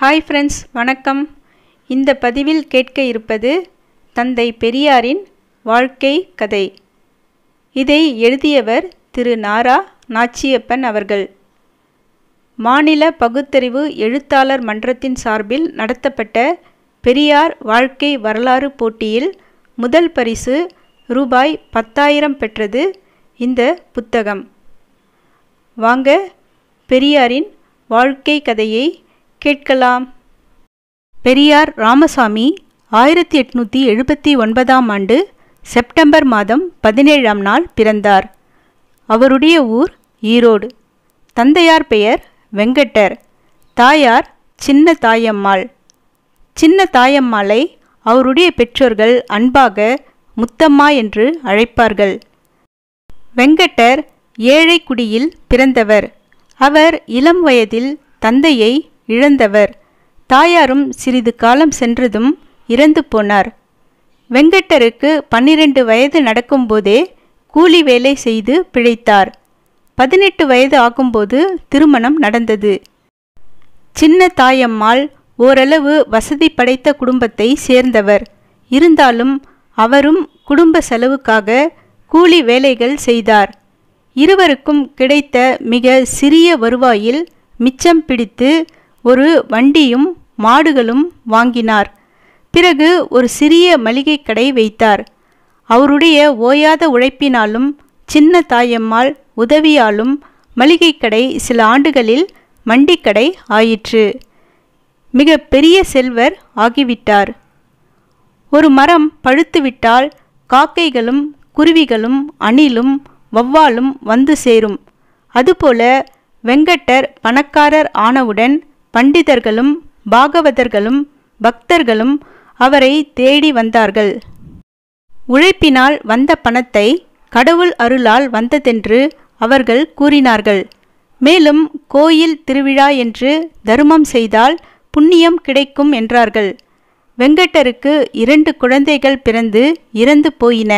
hi friends வணக்கம் இந்த பதிவில் கேட்க இருப்பது தந்தை பெரியாரின் வாழ்க்கை கதை இதை எழுதியவர் திரு நாரா நாச்சியப்பன் அவர்கள் மாநில பகுத்தறிவு எழுத்தாளர் மன்றத்தின் சார்பில் நடத்தப்பட்ட பெரியார் வாழ்க்கை வரலாறு போட்டியில் முதல் பரிசு ரூபாய் பத்தாயிரம் பெற்றது இந்த புத்தகம் வாங்க பெரியாரின் வாழ்க்கை கதையை கேட்கலாம் பெரியார் ராமசாமி ஆயிரத்தி எட்நூத்தி எழுபத்தி ஒன்பதாம் ஆண்டு செப்டம்பர் மாதம் பதினேழாம் நாள் பிறந்தார் அவருடைய ஊர் ஈரோடு தந்தையார் பெயர் வெங்கட்டர் தாயார் சின்ன தாயம்மாள் சின்ன தாயம்மாளை அவருடைய பெற்றோர்கள் அன்பாக முத்தம்மா என்று அழைப்பார்கள் வெங்கட்டர் ஏழை குடியில் பிறந்தவர் அவர் இளம் வயதில் தந்தையை இழந்தவர் தாயாரும் சிறிது காலம் சென்றதும் இறந்து போனார் வெங்கட்டருக்கு பன்னிரண்டு வயது நடக்கும்போதே கூலி வேலை செய்து பிழைத்தார் பதினெட்டு வயது ஆகும்போது திருமணம் நடந்தது சின்ன தாயம்மாள் ஓரளவு வசதி படைத்த குடும்பத்தை சேர்ந்தவர் இருந்தாலும் அவரும் குடும்ப செலவுக்காக கூலி வேலைகள் செய்தார் இருவருக்கும் கிடைத்த மிக சிறிய வருவாயில் மிச்சம் பிடித்து ஒரு வண்டியும் மாடுகளும் வாங்கினார் பிறகு ஒரு சிறிய மளிகை கடை வைத்தார் அவருடைய ஓயாத உழைப்பினாலும் சின்ன தாயம்மாள் உதவியாலும் மளிகை கடை சில ஆண்டுகளில் மண்டிக்கடை ஆயிற்று மிக பெரிய செல்வர் ஆகிவிட்டார் ஒரு மரம் பழுத்துவிட்டால் காக்கைகளும் குருவிகளும் அணிலும் வவ்வாலும் வந்து சேரும் அதுபோல வெங்கட்டர் பணக்காரர் ஆனவுடன் பண்டிதர்களும் பாகவதர்களும் பக்தர்களும் அவரை தேடி வந்தார்கள் உழைப்பினால் வந்த பணத்தை கடவுள் அருளால் வந்ததென்று அவர்கள் கூறினார்கள் மேலும் கோயில் திருவிழா என்று தருமம் செய்தால் புண்ணியம் கிடைக்கும் என்றார்கள் வெங்கட்டருக்கு இரண்டு குழந்தைகள் பிறந்து இறந்து போயின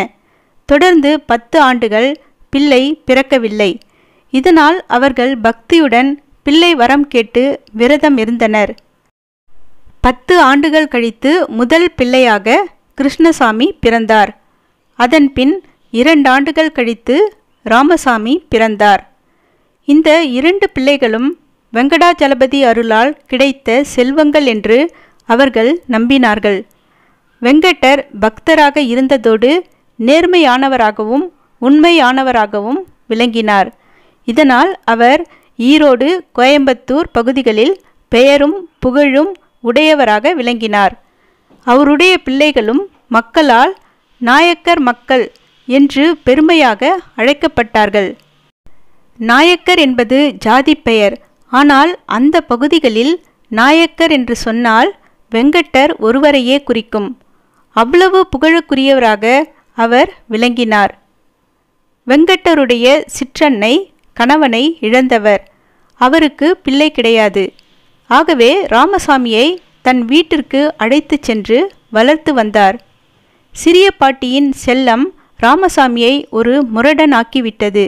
தொடர்ந்து பத்து ஆண்டுகள் பிள்ளை பிறக்கவில்லை இதனால் அவர்கள் பக்தியுடன் பிள்ளை வரம் கேட்டு விரதம் இருந்தனர் பத்து ஆண்டுகள் கழித்து முதல் பிள்ளையாக கிருஷ்ணசாமி பிறந்தார் அதன்பின் இரண்டு ஆண்டுகள் கழித்து ராமசாமி பிறந்தார் இந்த இரண்டு பிள்ளைகளும் வெங்கடாச்சலபதி அருளால் கிடைத்த செல்வங்கள் என்று அவர்கள் நம்பினார்கள் வெங்கடர் பக்தராக இருந்ததோடு நேர்மையானவராகவும் உண்மையானவராகவும் விளங்கினார் இதனால் அவர் ஈரோடு கோயம்புத்தூர் பகுதிகளில் பெயரும் புகழும் உடையவராக விளங்கினார் அவருடைய பிள்ளைகளும் மக்களால் நாயக்கர் மக்கள் என்று பெருமையாக அழைக்கப்பட்டார்கள் நாயக்கர் என்பது ஜாதி பெயர் ஆனால் அந்த பகுதிகளில் நாயக்கர் என்று சொன்னால் வெங்கட்டர் ஒருவரையே குறிக்கும் அவ்வளவு புகழுக்குரியவராக அவர் விளங்கினார் வெங்கட்டருடைய சிற்றன்னை கணவனை இழந்தவர் அவருக்கு பிள்ளை கிடையாது ஆகவே ராமசாமியை தன் வீட்டிற்கு அழைத்து சென்று வளர்த்து வந்தார் சிறிய பாட்டியின் செல்லம் ராமசாமியை ஒரு முரடனாக்கிவிட்டது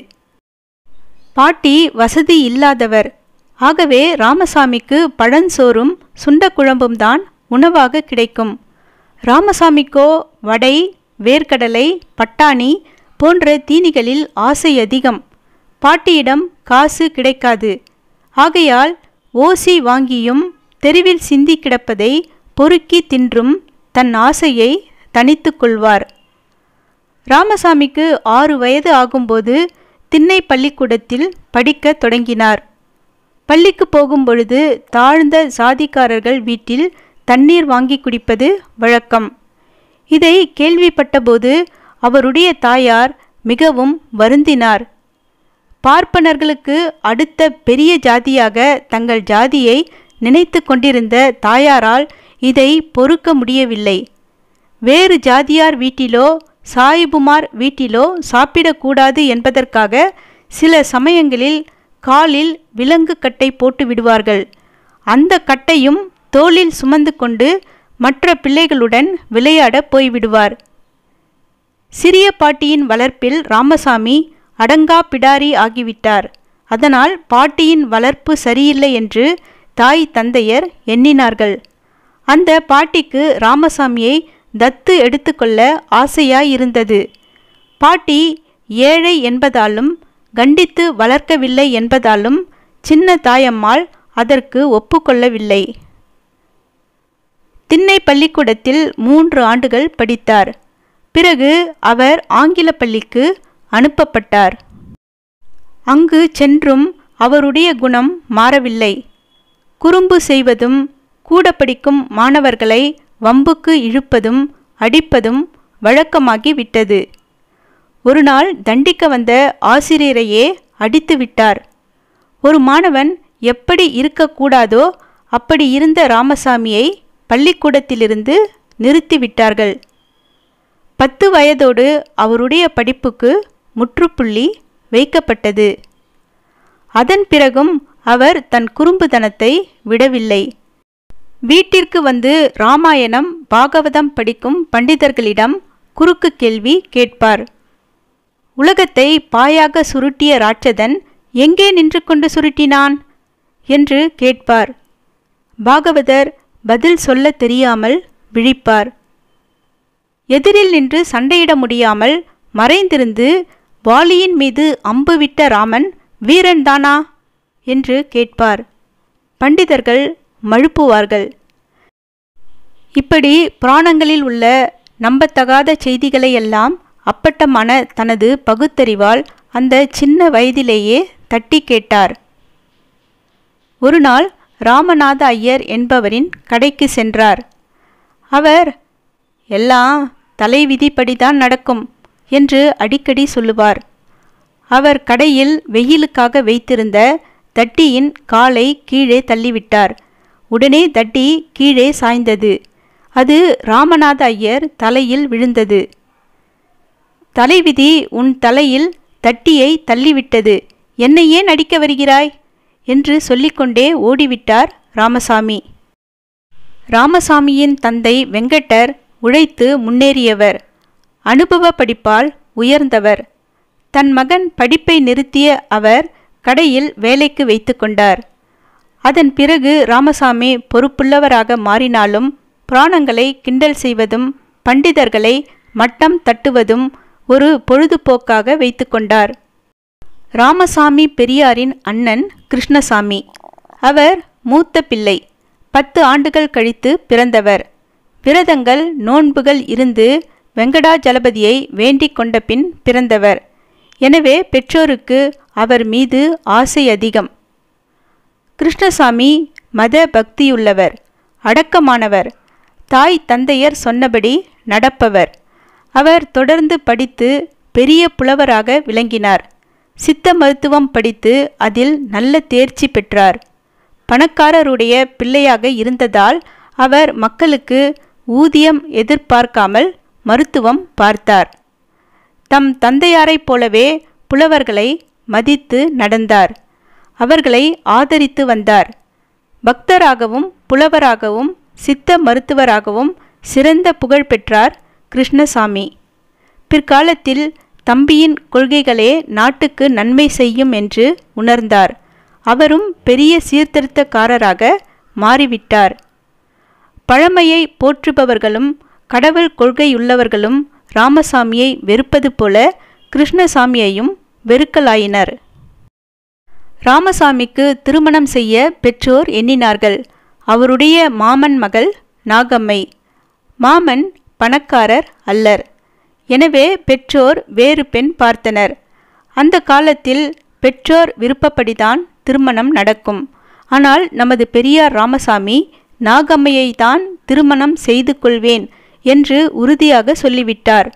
பாட்டி வசதி இல்லாதவர் ஆகவே ராமசாமிக்கு பழஞ்சோறும் சுண்டக்குழம்பும் தான் உணவாக கிடைக்கும் ராமசாமிக்கோ வடை வேர்க்கடலை பட்டாணி போன்ற தீனிகளில் ஆசை அதிகம் பாட்டியிடம் காசு கிடைக்காது ஆகையால் ஓசி வாங்கியும் தெருவில் சிந்தி கிடப்பதை பொறுக்கி தின்றும் தன் ஆசையை தனித்து கொள்வார் ராமசாமிக்கு ஆறு வயது ஆகும்போது திண்ணை பள்ளிக்கூடத்தில் படிக்க தொடங்கினார் பள்ளிக்கு போகும்பொழுது தாழ்ந்த சாதிக்காரர்கள் வீட்டில் தண்ணீர் வாங்கி குடிப்பது வழக்கம் இதை கேள்விப்பட்டபோது அவருடைய தாயார் மிகவும் வருந்தினார் பார்ப்பனர்களுக்கு அடுத்த பெரிய ஜாதியாக தங்கள் ஜாதியை நினைத்து கொண்டிருந்த தாயாரால் இதை பொறுக்க முடியவில்லை வேறு ஜாதியார் வீட்டிலோ சாயிபுமார் வீட்டிலோ சாப்பிடக்கூடாது என்பதற்காக சில சமயங்களில் காலில் விலங்கு கட்டை போட்டு விடுவார்கள் அந்த கட்டையும் தோளில் சுமந்து கொண்டு மற்ற பிள்ளைகளுடன் விளையாட போய்விடுவார் சிறிய பாட்டியின் வளர்ப்பில் ராமசாமி அடங்கா பிடாரி ஆகிவிட்டார் அதனால் பாட்டியின் வளர்ப்பு சரியில்லை என்று தாய் தந்தையர் எண்ணினார்கள் அந்த பாட்டிக்கு ராமசாமியை தத்து எடுத்துக்கொள்ள ஆசையாயிருந்தது பாட்டி ஏழை என்பதாலும் கண்டித்து வளர்க்கவில்லை என்பதாலும் சின்ன தாயம்மாள் அதற்கு ஒப்புக்கொள்ளவில்லை திண்ணை பள்ளிக்கூடத்தில் மூன்று ஆண்டுகள் படித்தார் பிறகு அவர் ஆங்கில பள்ளிக்கு அனுப்பப்பட்டார் அங்கு சென்றும் அவருடைய குணம் மாறவில்லை குறும்பு செய்வதும் கூட படிக்கும் மாணவர்களை வம்புக்கு இழுப்பதும் அடிப்பதும் வழக்கமாகி விட்டது ஒரு நாள் தண்டிக்க வந்த ஆசிரியரையே அடித்துவிட்டார் ஒரு மாணவன் எப்படி இருக்கக்கூடாதோ அப்படி இருந்த ராமசாமியை பள்ளிக்கூடத்திலிருந்து நிறுத்திவிட்டார்கள் பத்து வயதோடு அவருடைய படிப்புக்கு முற்றுப்புள்ளி வைக்கப்பட்டது அதன் பிறகும் அவர் தன் குறும்புதனத்தை விடவில்லை வீட்டிற்கு வந்து ராமாயணம் பாகவதம் படிக்கும் பண்டிதர்களிடம் குறுக்கு கேள்வி கேட்பார் உலகத்தை பாயாக சுருட்டிய ராட்சதன் எங்கே நின்று கொண்டு சுருட்டினான் என்று கேட்பார் பாகவதர் பதில் சொல்ல தெரியாமல் விழிப்பார் எதிரில் நின்று சண்டையிட முடியாமல் மறைந்திருந்து வாலியின் மீது அம்பு விட்ட ராமன் வீரன் தானா என்று கேட்பார் பண்டிதர்கள் மழுப்புவார்கள் இப்படி புராணங்களில் உள்ள நம்பத்தகாத செய்திகளையெல்லாம் அப்பட்டமான தனது பகுத்தறிவால் அந்த சின்ன வயதிலேயே தட்டி கேட்டார் ஒரு நாள் ராமநாத ஐயர் என்பவரின் கடைக்கு சென்றார் அவர் எல்லாம் தலைவிதிப்படிதான் நடக்கும் என்று அடிக்கடி சொல்லுவார் அவர் கடையில் வெயிலுக்காக வைத்திருந்த தட்டியின் காலை கீழே தள்ளிவிட்டார் உடனே தட்டி கீழே சாய்ந்தது அது ராமநாத ஐயர் தலையில் விழுந்தது தலைவிதி உன் தலையில் தட்டியை தள்ளிவிட்டது என்னை ஏன் அடிக்க வருகிறாய் என்று சொல்லிக்கொண்டே ஓடிவிட்டார் ராமசாமி ராமசாமியின் தந்தை வெங்கட்டர் உழைத்து முன்னேறியவர் அனுபவ படிப்பால் உயர்ந்தவர் தன் மகன் படிப்பை நிறுத்திய அவர் கடையில் வேலைக்கு வைத்து கொண்டார் அதன் பிறகு ராமசாமி பொறுப்புள்ளவராக மாறினாலும் புராணங்களை கிண்டல் செய்வதும் பண்டிதர்களை மட்டம் தட்டுவதும் ஒரு பொழுதுபோக்காக வைத்து கொண்டார் ராமசாமி பெரியாரின் அண்ணன் கிருஷ்ணசாமி அவர் மூத்த பிள்ளை பத்து ஆண்டுகள் கழித்து பிறந்தவர் விரதங்கள் நோன்புகள் இருந்து வெங்கடாஜலபதியை வேண்டிக் கொண்ட பின் பிறந்தவர் எனவே பெற்றோருக்கு அவர் மீது ஆசை அதிகம் கிருஷ்ணசாமி மத பக்தியுள்ளவர் அடக்கமானவர் தாய் தந்தையர் சொன்னபடி நடப்பவர் அவர் தொடர்ந்து படித்து பெரிய புலவராக விளங்கினார் சித்த மருத்துவம் படித்து அதில் நல்ல தேர்ச்சி பெற்றார் பணக்காரருடைய பிள்ளையாக இருந்ததால் அவர் மக்களுக்கு ஊதியம் எதிர்பார்க்காமல் மருத்துவம் பார்த்தார் தம் தந்தையாரைப் போலவே புலவர்களை மதித்து நடந்தார் அவர்களை ஆதரித்து வந்தார் பக்தராகவும் புலவராகவும் சித்த மருத்துவராகவும் சிறந்த புகழ் பெற்றார் கிருஷ்ணசாமி பிற்காலத்தில் தம்பியின் கொள்கைகளே நாட்டுக்கு நன்மை செய்யும் என்று உணர்ந்தார் அவரும் பெரிய சீர்திருத்தக்காரராக மாறிவிட்டார் பழமையை போற்றுபவர்களும் கடவுள் கொள்கையுள்ளவர்களும் ராமசாமியை வெறுப்பது போல கிருஷ்ணசாமியையும் வெறுக்கலாயினர் ராமசாமிக்கு திருமணம் செய்ய பெற்றோர் எண்ணினார்கள் அவருடைய மாமன் மகள் நாகம்மை மாமன் பணக்காரர் அல்லர் எனவே பெற்றோர் வேறு பெண் பார்த்தனர் அந்த காலத்தில் பெற்றோர் விருப்பப்படிதான் திருமணம் நடக்கும் ஆனால் நமது பெரியார் ராமசாமி நாகம்மையை தான் திருமணம் செய்து கொள்வேன் என்று உறுதியாக சொல்லிவிட்டார்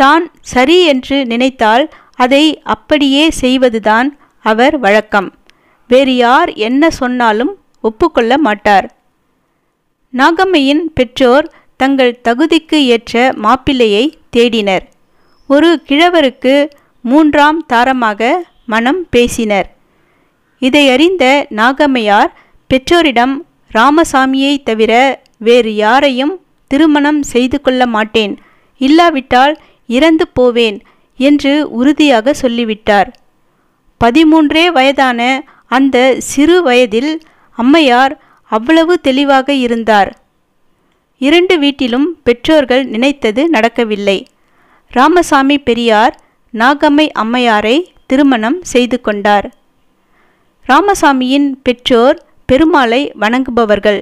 தான் சரி என்று நினைத்தால் அதை அப்படியே செய்வதுதான் அவர் வழக்கம் வேறு யார் என்ன சொன்னாலும் ஒப்புக்கொள்ள மாட்டார் நாகம்மையின் பெற்றோர் தங்கள் தகுதிக்கு ஏற்ற மாப்பிள்ளையை தேடினர் ஒரு கிழவருக்கு மூன்றாம் தாரமாக மனம் பேசினர் இதையறிந்த நாகம்மையார் பெற்றோரிடம் ராமசாமியை தவிர வேறு யாரையும் திருமணம் செய்து கொள்ள மாட்டேன் இல்லாவிட்டால் இறந்து போவேன் என்று உறுதியாக சொல்லிவிட்டார் பதிமூன்றே வயதான அந்த சிறு வயதில் அம்மையார் அவ்வளவு தெளிவாக இருந்தார் இரண்டு வீட்டிலும் பெற்றோர்கள் நினைத்தது நடக்கவில்லை ராமசாமி பெரியார் நாகம்மை அம்மையாரை திருமணம் செய்து கொண்டார் ராமசாமியின் பெற்றோர் பெருமாளை வணங்குபவர்கள்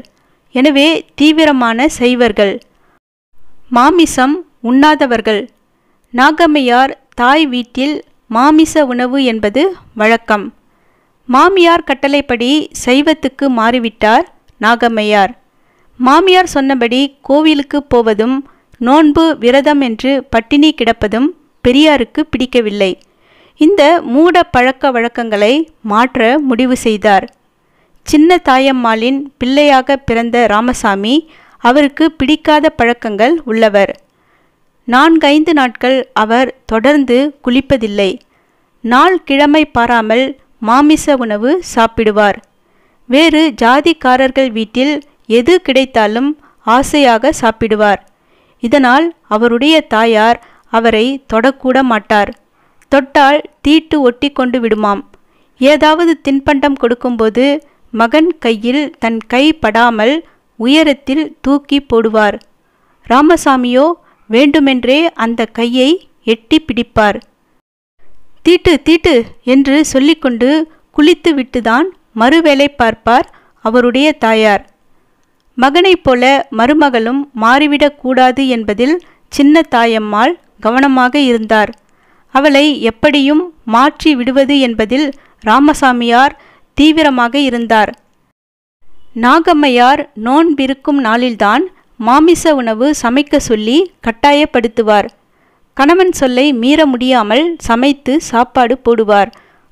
எனவே தீவிரமான செய்வர்கள் மாமிசம் உண்ணாதவர்கள் நாகம்மையார் தாய் வீட்டில் மாமிச உணவு என்பது வழக்கம் மாமியார் கட்டளைப்படி சைவத்துக்கு மாறிவிட்டார் நாகம்மையார் மாமியார் சொன்னபடி கோவிலுக்கு போவதும் நோன்பு விரதம் என்று பட்டினி கிடப்பதும் பெரியாருக்கு பிடிக்கவில்லை இந்த மூட பழக்க வழக்கங்களை மாற்ற முடிவு செய்தார் சின்ன தாயம்மாளின் பிள்ளையாக பிறந்த ராமசாமி அவருக்கு பிடிக்காத பழக்கங்கள் உள்ளவர் நான்கைந்து நாட்கள் அவர் தொடர்ந்து குளிப்பதில்லை நாள் கிழமை பாராமல் மாமிச உணவு சாப்பிடுவார் வேறு ஜாதிக்காரர்கள் வீட்டில் எது கிடைத்தாலும் ஆசையாக சாப்பிடுவார் இதனால் அவருடைய தாயார் அவரை தொடக்கூட மாட்டார் தொட்டால் தீட்டு ஒட்டி கொண்டு விடுமாம் ஏதாவது தின்பண்டம் கொடுக்கும்போது மகன் கையில் தன் கை படாமல் உயரத்தில் தூக்கி போடுவார் ராமசாமியோ வேண்டுமென்றே அந்த கையை எட்டி பிடிப்பார் தீட்டு தீட்டு என்று சொல்லிக்கொண்டு குளித்து விட்டுதான் மறுவேளை பார்ப்பார் அவருடைய தாயார் மகனைப் போல மருமகளும் மாறிவிடக்கூடாது என்பதில் சின்ன தாயம்மாள் கவனமாக இருந்தார் அவளை எப்படியும் மாற்றி விடுவது என்பதில் ராமசாமியார் தீவிரமாக இருந்தார் நாகம்மையார் நோன்பிருக்கும் நாளில்தான் மாமிச உணவு சமைக்க சொல்லி கட்டாயப்படுத்துவார் கணவன் சொல்லை மீற முடியாமல் சமைத்து சாப்பாடு போடுவார்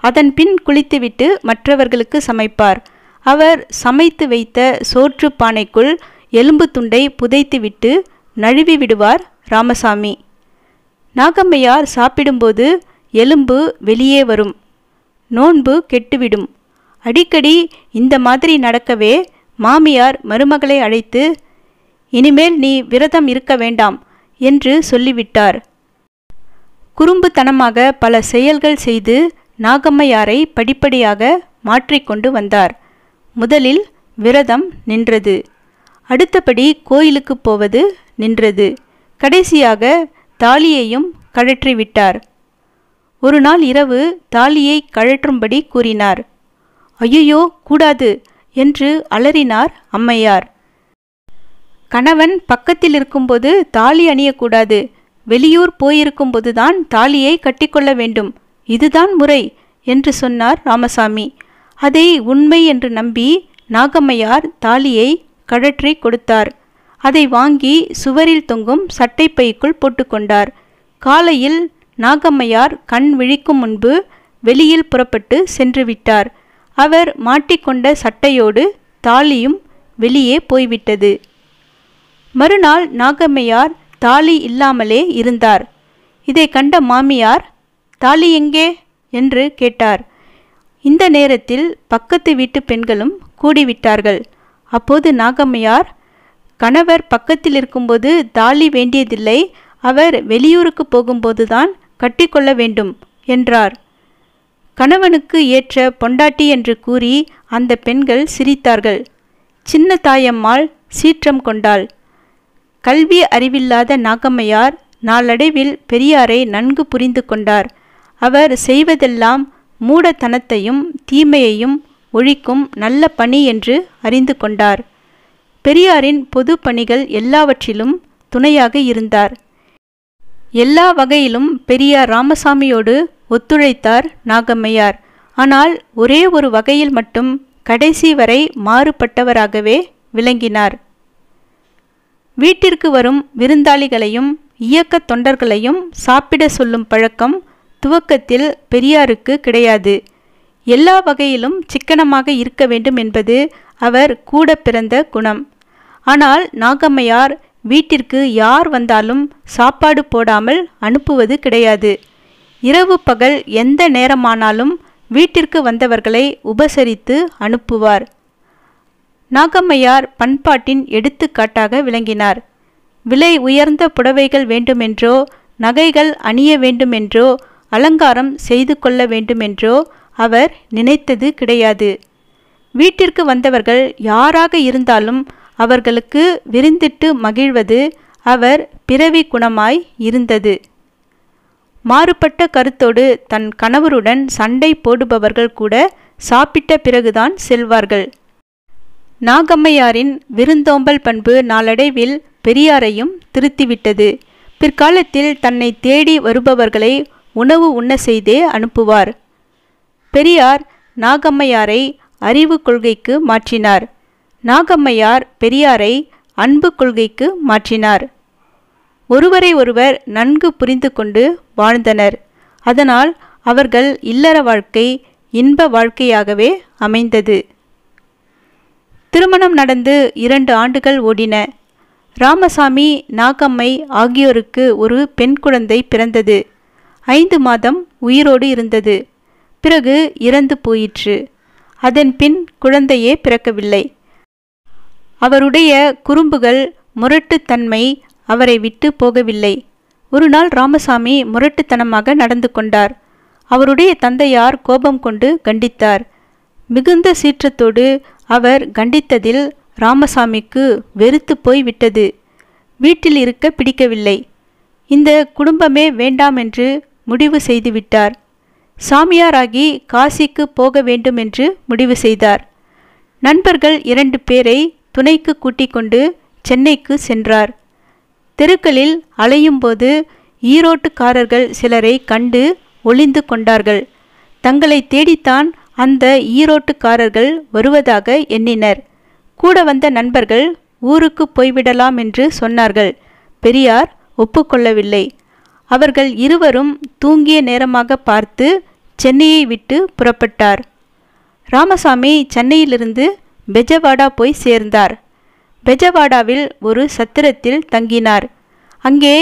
அதன் பின் குளித்துவிட்டு மற்றவர்களுக்கு சமைப்பார் அவர் சமைத்து வைத்த சோற்று பானைக்குள் எலும்பு துண்டை புதைத்துவிட்டு நழுவி விடுவார் ராமசாமி நாகம்மையார் சாப்பிடும்போது எலும்பு வெளியே வரும் நோன்பு கெட்டுவிடும் அடிக்கடி இந்த மாதிரி நடக்கவே மாமியார் மருமகளை அழைத்து இனிமேல் நீ விரதம் இருக்க வேண்டாம் என்று சொல்லிவிட்டார் குறும்புத்தனமாக பல செயல்கள் செய்து நாகம்மையாரை படிப்படியாக மாற்றிக்கொண்டு வந்தார் முதலில் விரதம் நின்றது அடுத்தபடி கோயிலுக்கு போவது நின்றது கடைசியாக தாலியையும் கழற்றிவிட்டார் ஒரு நாள் இரவு தாலியை கழற்றும்படி கூறினார் ஐயையோ கூடாது என்று அலறினார் அம்மையார் கணவன் பக்கத்தில் இருக்கும்போது தாலி அணியக்கூடாது வெளியூர் போயிருக்கும்போதுதான் தாலியை கட்டிக்கொள்ள வேண்டும் இதுதான் முறை என்று சொன்னார் ராமசாமி அதை உண்மை என்று நம்பி நாகம்மையார் தாலியை கழற்றி கொடுத்தார் அதை வாங்கி சுவரில் தொங்கும் சட்டைப்பைக்குள் போட்டுக்கொண்டார் காலையில் நாகம்மையார் கண் விழிக்கும் முன்பு வெளியில் புறப்பட்டு சென்று விட்டார் அவர் மாட்டிக்கொண்ட சட்டையோடு தாலியும் வெளியே போய்விட்டது மறுநாள் நாகம்மையார் தாலி இல்லாமலே இருந்தார் இதை கண்ட மாமியார் தாலி எங்கே என்று கேட்டார் இந்த நேரத்தில் பக்கத்து வீட்டு பெண்களும் கூடிவிட்டார்கள் அப்போது நாகம்மையார் கணவர் பக்கத்தில் இருக்கும்போது தாலி வேண்டியதில்லை அவர் வெளியூருக்கு போகும்போதுதான் கட்டிக்கொள்ள வேண்டும் என்றார் கணவனுக்கு ஏற்ற பொண்டாட்டி என்று கூறி அந்த பெண்கள் சிரித்தார்கள் சின்ன தாயம்மாள் சீற்றம் கொண்டாள் கல்வி அறிவில்லாத நாகம்மையார் நாளடைவில் பெரியாரை நன்கு புரிந்து கொண்டார் அவர் செய்வதெல்லாம் மூடத்தனத்தையும் தீமையையும் ஒழிக்கும் நல்ல பணி என்று அறிந்து கொண்டார் பெரியாரின் பொது பணிகள் எல்லாவற்றிலும் துணையாக இருந்தார் எல்லா வகையிலும் பெரியார் ராமசாமியோடு ஒத்துழைத்தார் நாகம்மையார் ஆனால் ஒரே ஒரு வகையில் மட்டும் கடைசி வரை மாறுபட்டவராகவே விளங்கினார் வீட்டிற்கு வரும் விருந்தாளிகளையும் இயக்க தொண்டர்களையும் சாப்பிட சொல்லும் பழக்கம் துவக்கத்தில் பெரியாருக்கு கிடையாது எல்லா வகையிலும் சிக்கனமாக இருக்க வேண்டும் என்பது அவர் கூட பிறந்த குணம் ஆனால் நாகம்மையார் வீட்டிற்கு யார் வந்தாலும் சாப்பாடு போடாமல் அனுப்புவது கிடையாது இரவு பகல் எந்த நேரமானாலும் வீட்டிற்கு வந்தவர்களை உபசரித்து அனுப்புவார் நாகம்மையார் பண்பாட்டின் எடுத்துக்காட்டாக விளங்கினார் விலை உயர்ந்த புடவைகள் வேண்டுமென்றோ நகைகள் அணிய வேண்டுமென்றோ அலங்காரம் செய்து கொள்ள வேண்டுமென்றோ அவர் நினைத்தது கிடையாது வீட்டிற்கு வந்தவர்கள் யாராக இருந்தாலும் அவர்களுக்கு விருந்திட்டு மகிழ்வது அவர் பிறவி குணமாய் இருந்தது மாறுபட்ட கருத்தோடு தன் கணவருடன் சண்டை போடுபவர்கள் கூட சாப்பிட்ட பிறகுதான் செல்வார்கள் நாகம்மையாரின் விருந்தோம்பல் பண்பு நாளடைவில் பெரியாரையும் திருத்திவிட்டது பிற்காலத்தில் தன்னை தேடி வருபவர்களை உணவு உண்ண செய்தே அனுப்புவார் பெரியார் நாகம்மையாரை அறிவு கொள்கைக்கு மாற்றினார் நாகம்மையார் பெரியாரை அன்பு கொள்கைக்கு மாற்றினார் ஒருவரை ஒருவர் நன்கு புரிந்து கொண்டு வாழ்ந்தனர் அதனால் அவர்கள் இல்லற வாழ்க்கை இன்ப வாழ்க்கையாகவே அமைந்தது திருமணம் நடந்து இரண்டு ஆண்டுகள் ஓடின ராமசாமி நாகம்மை ஆகியோருக்கு ஒரு பெண் குழந்தை பிறந்தது ஐந்து மாதம் உயிரோடு இருந்தது பிறகு இறந்து போயிற்று அதன் பின் குழந்தையே பிறக்கவில்லை அவருடைய குறும்புகள் முரட்டுத்தன்மை அவரை விட்டு போகவில்லை ஒரு நாள் ராமசாமி முரட்டுத்தனமாக நடந்து கொண்டார் அவருடைய தந்தையார் கோபம் கொண்டு கண்டித்தார் மிகுந்த சீற்றத்தோடு அவர் கண்டித்ததில் ராமசாமிக்கு வெறுத்து போய் விட்டது வீட்டில் இருக்க பிடிக்கவில்லை இந்த குடும்பமே வேண்டாம் என்று முடிவு செய்துவிட்டார் சாமியாராகி காசிக்கு போக வேண்டும் என்று முடிவு செய்தார் நண்பர்கள் இரண்டு பேரை துணைக்கு கூட்டிக் கொண்டு சென்னைக்கு சென்றார் தெருக்களில் அலையும்போது ஈரோட்டுக்காரர்கள் சிலரை கண்டு ஒளிந்து கொண்டார்கள் தங்களை தேடித்தான் அந்த ஈரோட்டுக்காரர்கள் வருவதாக எண்ணினர் கூட வந்த நண்பர்கள் ஊருக்கு போய்விடலாம் என்று சொன்னார்கள் பெரியார் ஒப்புக்கொள்ளவில்லை அவர்கள் இருவரும் தூங்கிய நேரமாக பார்த்து சென்னையை விட்டு புறப்பட்டார் ராமசாமி சென்னையிலிருந்து பெஜவாடா போய் சேர்ந்தார் பெஜவாடாவில் ஒரு சத்திரத்தில் தங்கினார் அங்கே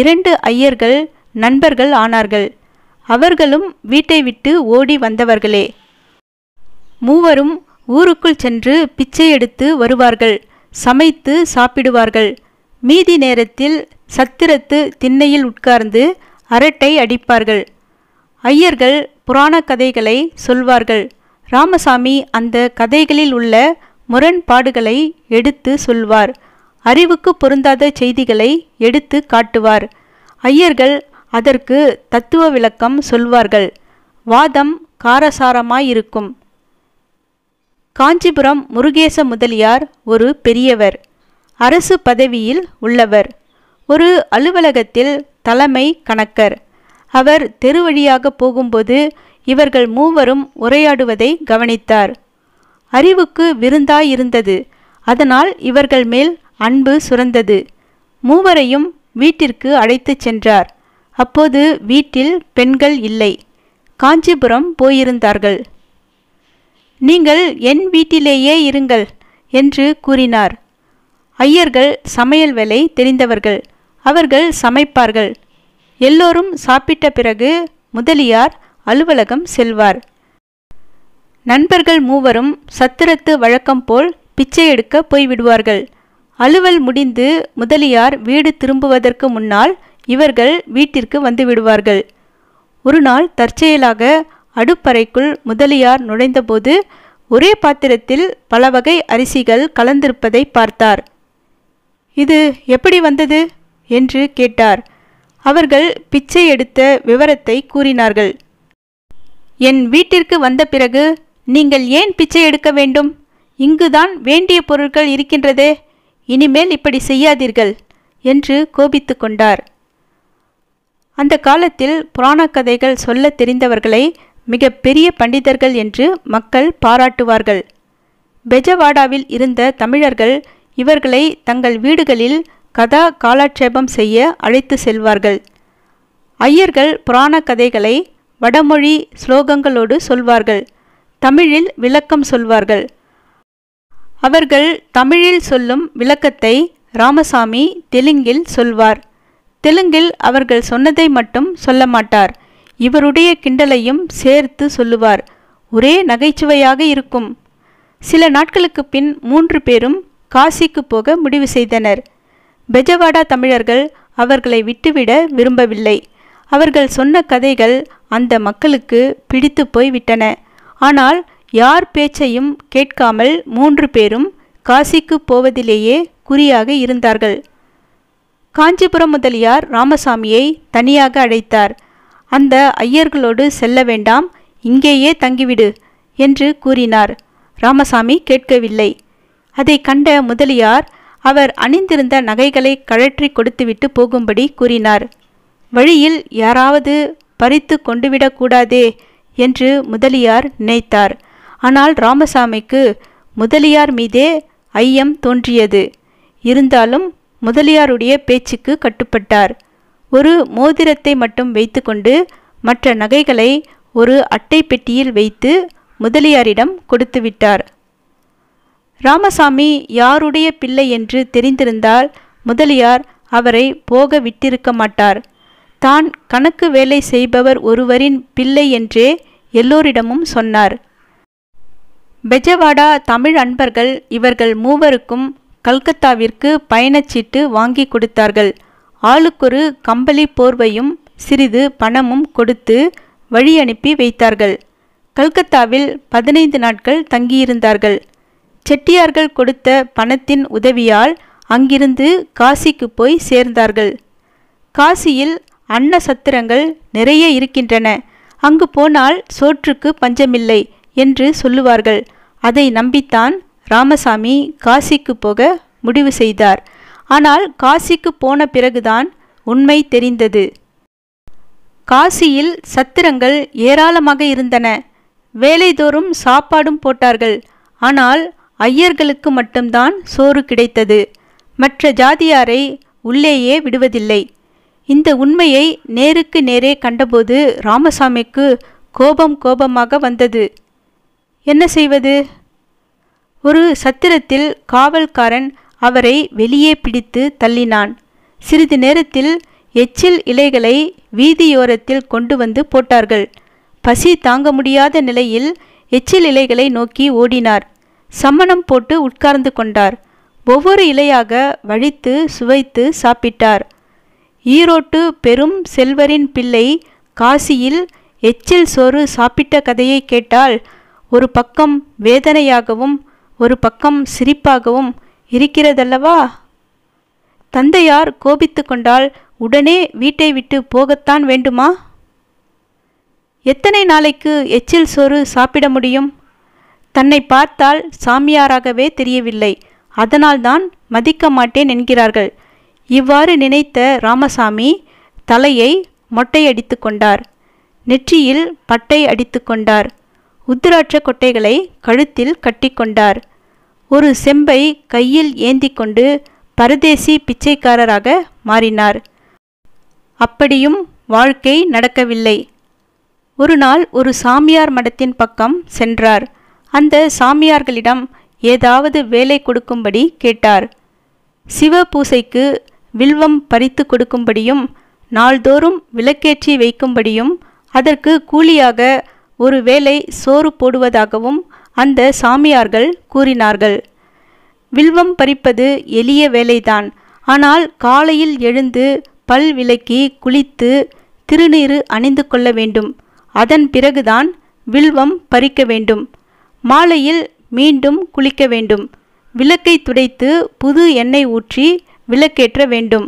இரண்டு ஐயர்கள் நண்பர்கள் ஆனார்கள் அவர்களும் வீட்டை விட்டு ஓடி வந்தவர்களே மூவரும் ஊருக்குள் சென்று பிச்சை எடுத்து வருவார்கள் சமைத்து சாப்பிடுவார்கள் மீதி நேரத்தில் சத்திரத்து திண்ணையில் உட்கார்ந்து அரட்டை அடிப்பார்கள் ஐயர்கள் புராண கதைகளை சொல்வார்கள் ராமசாமி அந்த கதைகளில் உள்ள முரண்பாடுகளை எடுத்து சொல்வார் அறிவுக்கு பொருந்தாத செய்திகளை எடுத்து காட்டுவார் ஐயர்கள் அதற்கு தத்துவ விளக்கம் சொல்வார்கள் வாதம் காரசாரமாயிருக்கும் காஞ்சிபுரம் முருகேச முதலியார் ஒரு பெரியவர் அரசு பதவியில் உள்ளவர் ஒரு அலுவலகத்தில் தலைமை கணக்கர் அவர் தெருவழியாக போகும்போது இவர்கள் மூவரும் உரையாடுவதை கவனித்தார் அறிவுக்கு விருந்தாயிருந்தது அதனால் இவர்கள் மேல் அன்பு சுரந்தது மூவரையும் வீட்டிற்கு அழைத்துச் சென்றார் அப்போது வீட்டில் பெண்கள் இல்லை காஞ்சிபுரம் போயிருந்தார்கள் நீங்கள் என் வீட்டிலேயே இருங்கள் என்று கூறினார் ஐயர்கள் சமையல் வேலை தெரிந்தவர்கள் அவர்கள் சமைப்பார்கள் எல்லோரும் சாப்பிட்ட பிறகு முதலியார் அலுவலகம் செல்வார் நண்பர்கள் மூவரும் சத்திரத்து வழக்கம் போல் பிச்சை எடுக்க போய்விடுவார்கள் அலுவல் முடிந்து முதலியார் வீடு திரும்புவதற்கு முன்னால் இவர்கள் வீட்டிற்கு வந்து விடுவார்கள் ஒரு நாள் தற்செயலாக அடுப்பறைக்குள் முதலியார் நுழைந்தபோது ஒரே பாத்திரத்தில் பல வகை அரிசிகள் கலந்திருப்பதை பார்த்தார் இது எப்படி வந்தது என்று கேட்டார் அவர்கள் பிச்சை எடுத்த விவரத்தை கூறினார்கள் என் வீட்டிற்கு வந்த பிறகு நீங்கள் ஏன் பிச்சை எடுக்க வேண்டும் இங்குதான் வேண்டிய பொருட்கள் இருக்கின்றதே இனிமேல் இப்படி செய்யாதீர்கள் என்று கோபித்து கொண்டார் அந்த காலத்தில் புராணக்கதைகள் கதைகள் சொல்ல தெரிந்தவர்களை மிக பெரிய பண்டிதர்கள் என்று மக்கள் பாராட்டுவார்கள் பெஜவாடாவில் இருந்த தமிழர்கள் இவர்களை தங்கள் வீடுகளில் கதா காலாட்சேபம் செய்ய அழைத்து செல்வார்கள் ஐயர்கள் புராண கதைகளை வடமொழி ஸ்லோகங்களோடு சொல்வார்கள் தமிழில் விளக்கம் சொல்வார்கள் அவர்கள் தமிழில் சொல்லும் விளக்கத்தை ராமசாமி தெலுங்கில் சொல்வார் தெலுங்கில் அவர்கள் சொன்னதை மட்டும் சொல்ல மாட்டார் இவருடைய கிண்டலையும் சேர்த்து சொல்லுவார் ஒரே நகைச்சுவையாக இருக்கும் சில நாட்களுக்கு பின் மூன்று பேரும் காசிக்கு போக முடிவு செய்தனர் பெஜவாடா தமிழர்கள் அவர்களை விட்டுவிட விரும்பவில்லை அவர்கள் சொன்ன கதைகள் அந்த மக்களுக்கு பிடித்து போய் விட்டன ஆனால் யார் பேச்சையும் கேட்காமல் மூன்று பேரும் காசிக்கு போவதிலேயே குறியாக இருந்தார்கள் காஞ்சிபுரம் முதலியார் ராமசாமியை தனியாக அழைத்தார் அந்த ஐயர்களோடு செல்ல வேண்டாம் இங்கேயே தங்கிவிடு என்று கூறினார் ராமசாமி கேட்கவில்லை அதை கண்ட முதலியார் அவர் அணிந்திருந்த நகைகளை கழற்றி கொடுத்துவிட்டு போகும்படி கூறினார் வழியில் யாராவது பறித்து கொண்டுவிடக்கூடாதே என்று முதலியார் நினைத்தார் ஆனால் ராமசாமிக்கு முதலியார் மீதே ஐயம் தோன்றியது இருந்தாலும் முதலியாருடைய பேச்சுக்கு கட்டுப்பட்டார் ஒரு மோதிரத்தை மட்டும் வைத்துக்கொண்டு மற்ற நகைகளை ஒரு அட்டை பெட்டியில் வைத்து முதலியாரிடம் கொடுத்துவிட்டார் ராமசாமி யாருடைய பிள்ளை என்று தெரிந்திருந்தால் முதலியார் அவரை போக விட்டிருக்க மாட்டார் தான் கணக்கு வேலை செய்பவர் ஒருவரின் பிள்ளை என்றே எல்லோரிடமும் சொன்னார் பெஜவாடா தமிழ் அன்பர்கள் இவர்கள் மூவருக்கும் கல்கத்தாவிற்கு பயணச்சீட்டு வாங்கி கொடுத்தார்கள் ஆளுக்கொரு கம்பளி போர்வையும் சிறிது பணமும் கொடுத்து வழி அனுப்பி வைத்தார்கள் கல்கத்தாவில் பதினைந்து நாட்கள் தங்கியிருந்தார்கள் செட்டியார்கள் கொடுத்த பணத்தின் உதவியால் அங்கிருந்து காசிக்கு போய் சேர்ந்தார்கள் காசியில் அன்னசத்திரங்கள் நிறைய இருக்கின்றன அங்கு போனால் சோற்றுக்கு பஞ்சமில்லை என்று சொல்லுவார்கள் அதை நம்பித்தான் ராமசாமி காசிக்கு போக முடிவு செய்தார் ஆனால் காசிக்கு போன பிறகுதான் உண்மை தெரிந்தது காசியில் சத்திரங்கள் ஏராளமாக இருந்தன வேலைதோறும் சாப்பாடும் போட்டார்கள் ஆனால் ஐயர்களுக்கு மட்டும்தான் சோறு கிடைத்தது மற்ற ஜாதியாரை உள்ளேயே விடுவதில்லை இந்த உண்மையை நேருக்கு நேரே கண்டபோது ராமசாமிக்கு கோபம் கோபமாக வந்தது என்ன செய்வது ஒரு சத்திரத்தில் காவல்காரன் அவரை வெளியே பிடித்து தள்ளினான் சிறிது நேரத்தில் எச்சில் இலைகளை வீதியோரத்தில் கொண்டு வந்து போட்டார்கள் பசி தாங்க முடியாத நிலையில் எச்சில் இலைகளை நோக்கி ஓடினார் சம்மணம் போட்டு உட்கார்ந்து கொண்டார் ஒவ்வொரு இலையாக வழித்து சுவைத்து சாப்பிட்டார் ஈரோட்டு பெரும் செல்வரின் பிள்ளை காசியில் எச்சில் சோறு சாப்பிட்ட கதையை கேட்டால் ஒரு பக்கம் வேதனையாகவும் ஒரு பக்கம் சிரிப்பாகவும் இருக்கிறதல்லவா தந்தையார் கோபித்து கொண்டால் உடனே வீட்டை விட்டு போகத்தான் வேண்டுமா எத்தனை நாளைக்கு எச்சில் சோறு சாப்பிட முடியும் தன்னை பார்த்தால் சாமியாராகவே தெரியவில்லை அதனால்தான் மதிக்க மாட்டேன் என்கிறார்கள் இவ்வாறு நினைத்த ராமசாமி தலையை மொட்டையடித்து கொண்டார் நெற்றியில் பட்டை அடித்து கொண்டார் உத்திராட்ச கொட்டைகளை கழுத்தில் கட்டிக்கொண்டார் ஒரு செம்பை கையில் ஏந்தி கொண்டு பரதேசி பிச்சைக்காரராக மாறினார் அப்படியும் வாழ்க்கை நடக்கவில்லை ஒரு நாள் ஒரு சாமியார் மடத்தின் பக்கம் சென்றார் அந்த சாமியார்களிடம் ஏதாவது வேலை கொடுக்கும்படி கேட்டார் சிவ பூசைக்கு வில்வம் பறித்து கொடுக்கும்படியும் நாள்தோறும் விளக்கேற்றி வைக்கும்படியும் அதற்கு கூலியாக ஒரு வேளை சோறு போடுவதாகவும் அந்த சாமியார்கள் கூறினார்கள் வில்வம் பறிப்பது எளிய வேலைதான் ஆனால் காலையில் எழுந்து பல் விலக்கி குளித்து திருநீறு அணிந்து கொள்ள வேண்டும் அதன் பிறகுதான் வில்வம் பறிக்க வேண்டும் மாலையில் மீண்டும் குளிக்க வேண்டும் விளக்கை துடைத்து புது எண்ணெய் ஊற்றி விளக்கேற்ற வேண்டும்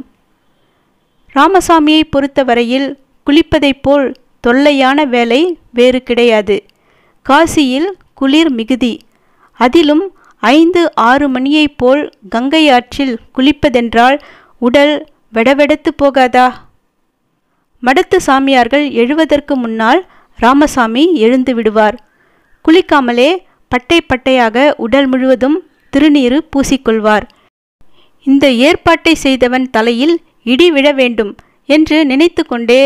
ராமசாமியை பொறுத்தவரையில் குளிப்பதைப் போல் தொல்லையான வேலை வேறு கிடையாது காசியில் குளிர் மிகுதி அதிலும் ஐந்து ஆறு மணியைப் போல் கங்கை ஆற்றில் குளிப்பதென்றால் உடல் வெடவெடத்து போகாதா மடத்து சாமியார்கள் எழுவதற்கு முன்னால் ராமசாமி எழுந்து விடுவார் குளிக்காமலே பட்டை பட்டையாக உடல் முழுவதும் திருநீரு பூசிக்கொள்வார் இந்த ஏற்பாட்டை செய்தவன் தலையில் இடி விழ வேண்டும் என்று நினைத்து கொண்டே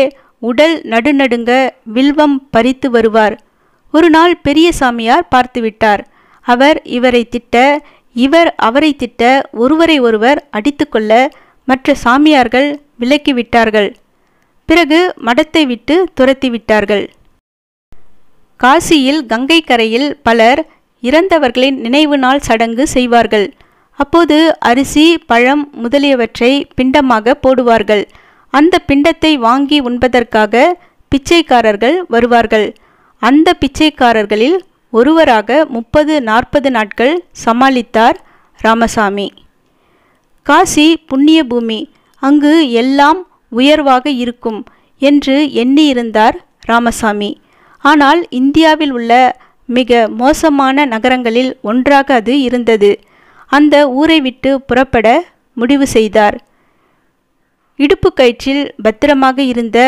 உடல் நடுநடுங்க வில்வம் பறித்து வருவார் ஒரு நாள் பெரிய சாமியார் பார்த்துவிட்டார் அவர் இவரை திட்ட இவர் அவரை திட்ட ஒருவரை ஒருவர் அடித்துக்கொள்ள மற்ற சாமியார்கள் விலக்கிவிட்டார்கள் பிறகு மடத்தை விட்டு துரத்திவிட்டார்கள் காசியில் கங்கை கரையில் பலர் இறந்தவர்களின் நினைவு நாள் சடங்கு செய்வார்கள் அப்போது அரிசி பழம் முதலியவற்றை பிண்டமாக போடுவார்கள் அந்த பிண்டத்தை வாங்கி உண்பதற்காக பிச்சைக்காரர்கள் வருவார்கள் அந்த பிச்சைக்காரர்களில் ஒருவராக முப்பது நாற்பது நாட்கள் சமாளித்தார் ராமசாமி காசி புண்ணிய பூமி அங்கு எல்லாம் உயர்வாக இருக்கும் என்று எண்ணியிருந்தார் ராமசாமி ஆனால் இந்தியாவில் உள்ள மிக மோசமான நகரங்களில் ஒன்றாக அது இருந்தது அந்த ஊரை விட்டு புறப்பட முடிவு செய்தார் இடுப்பு கயிற்றில் பத்திரமாக இருந்த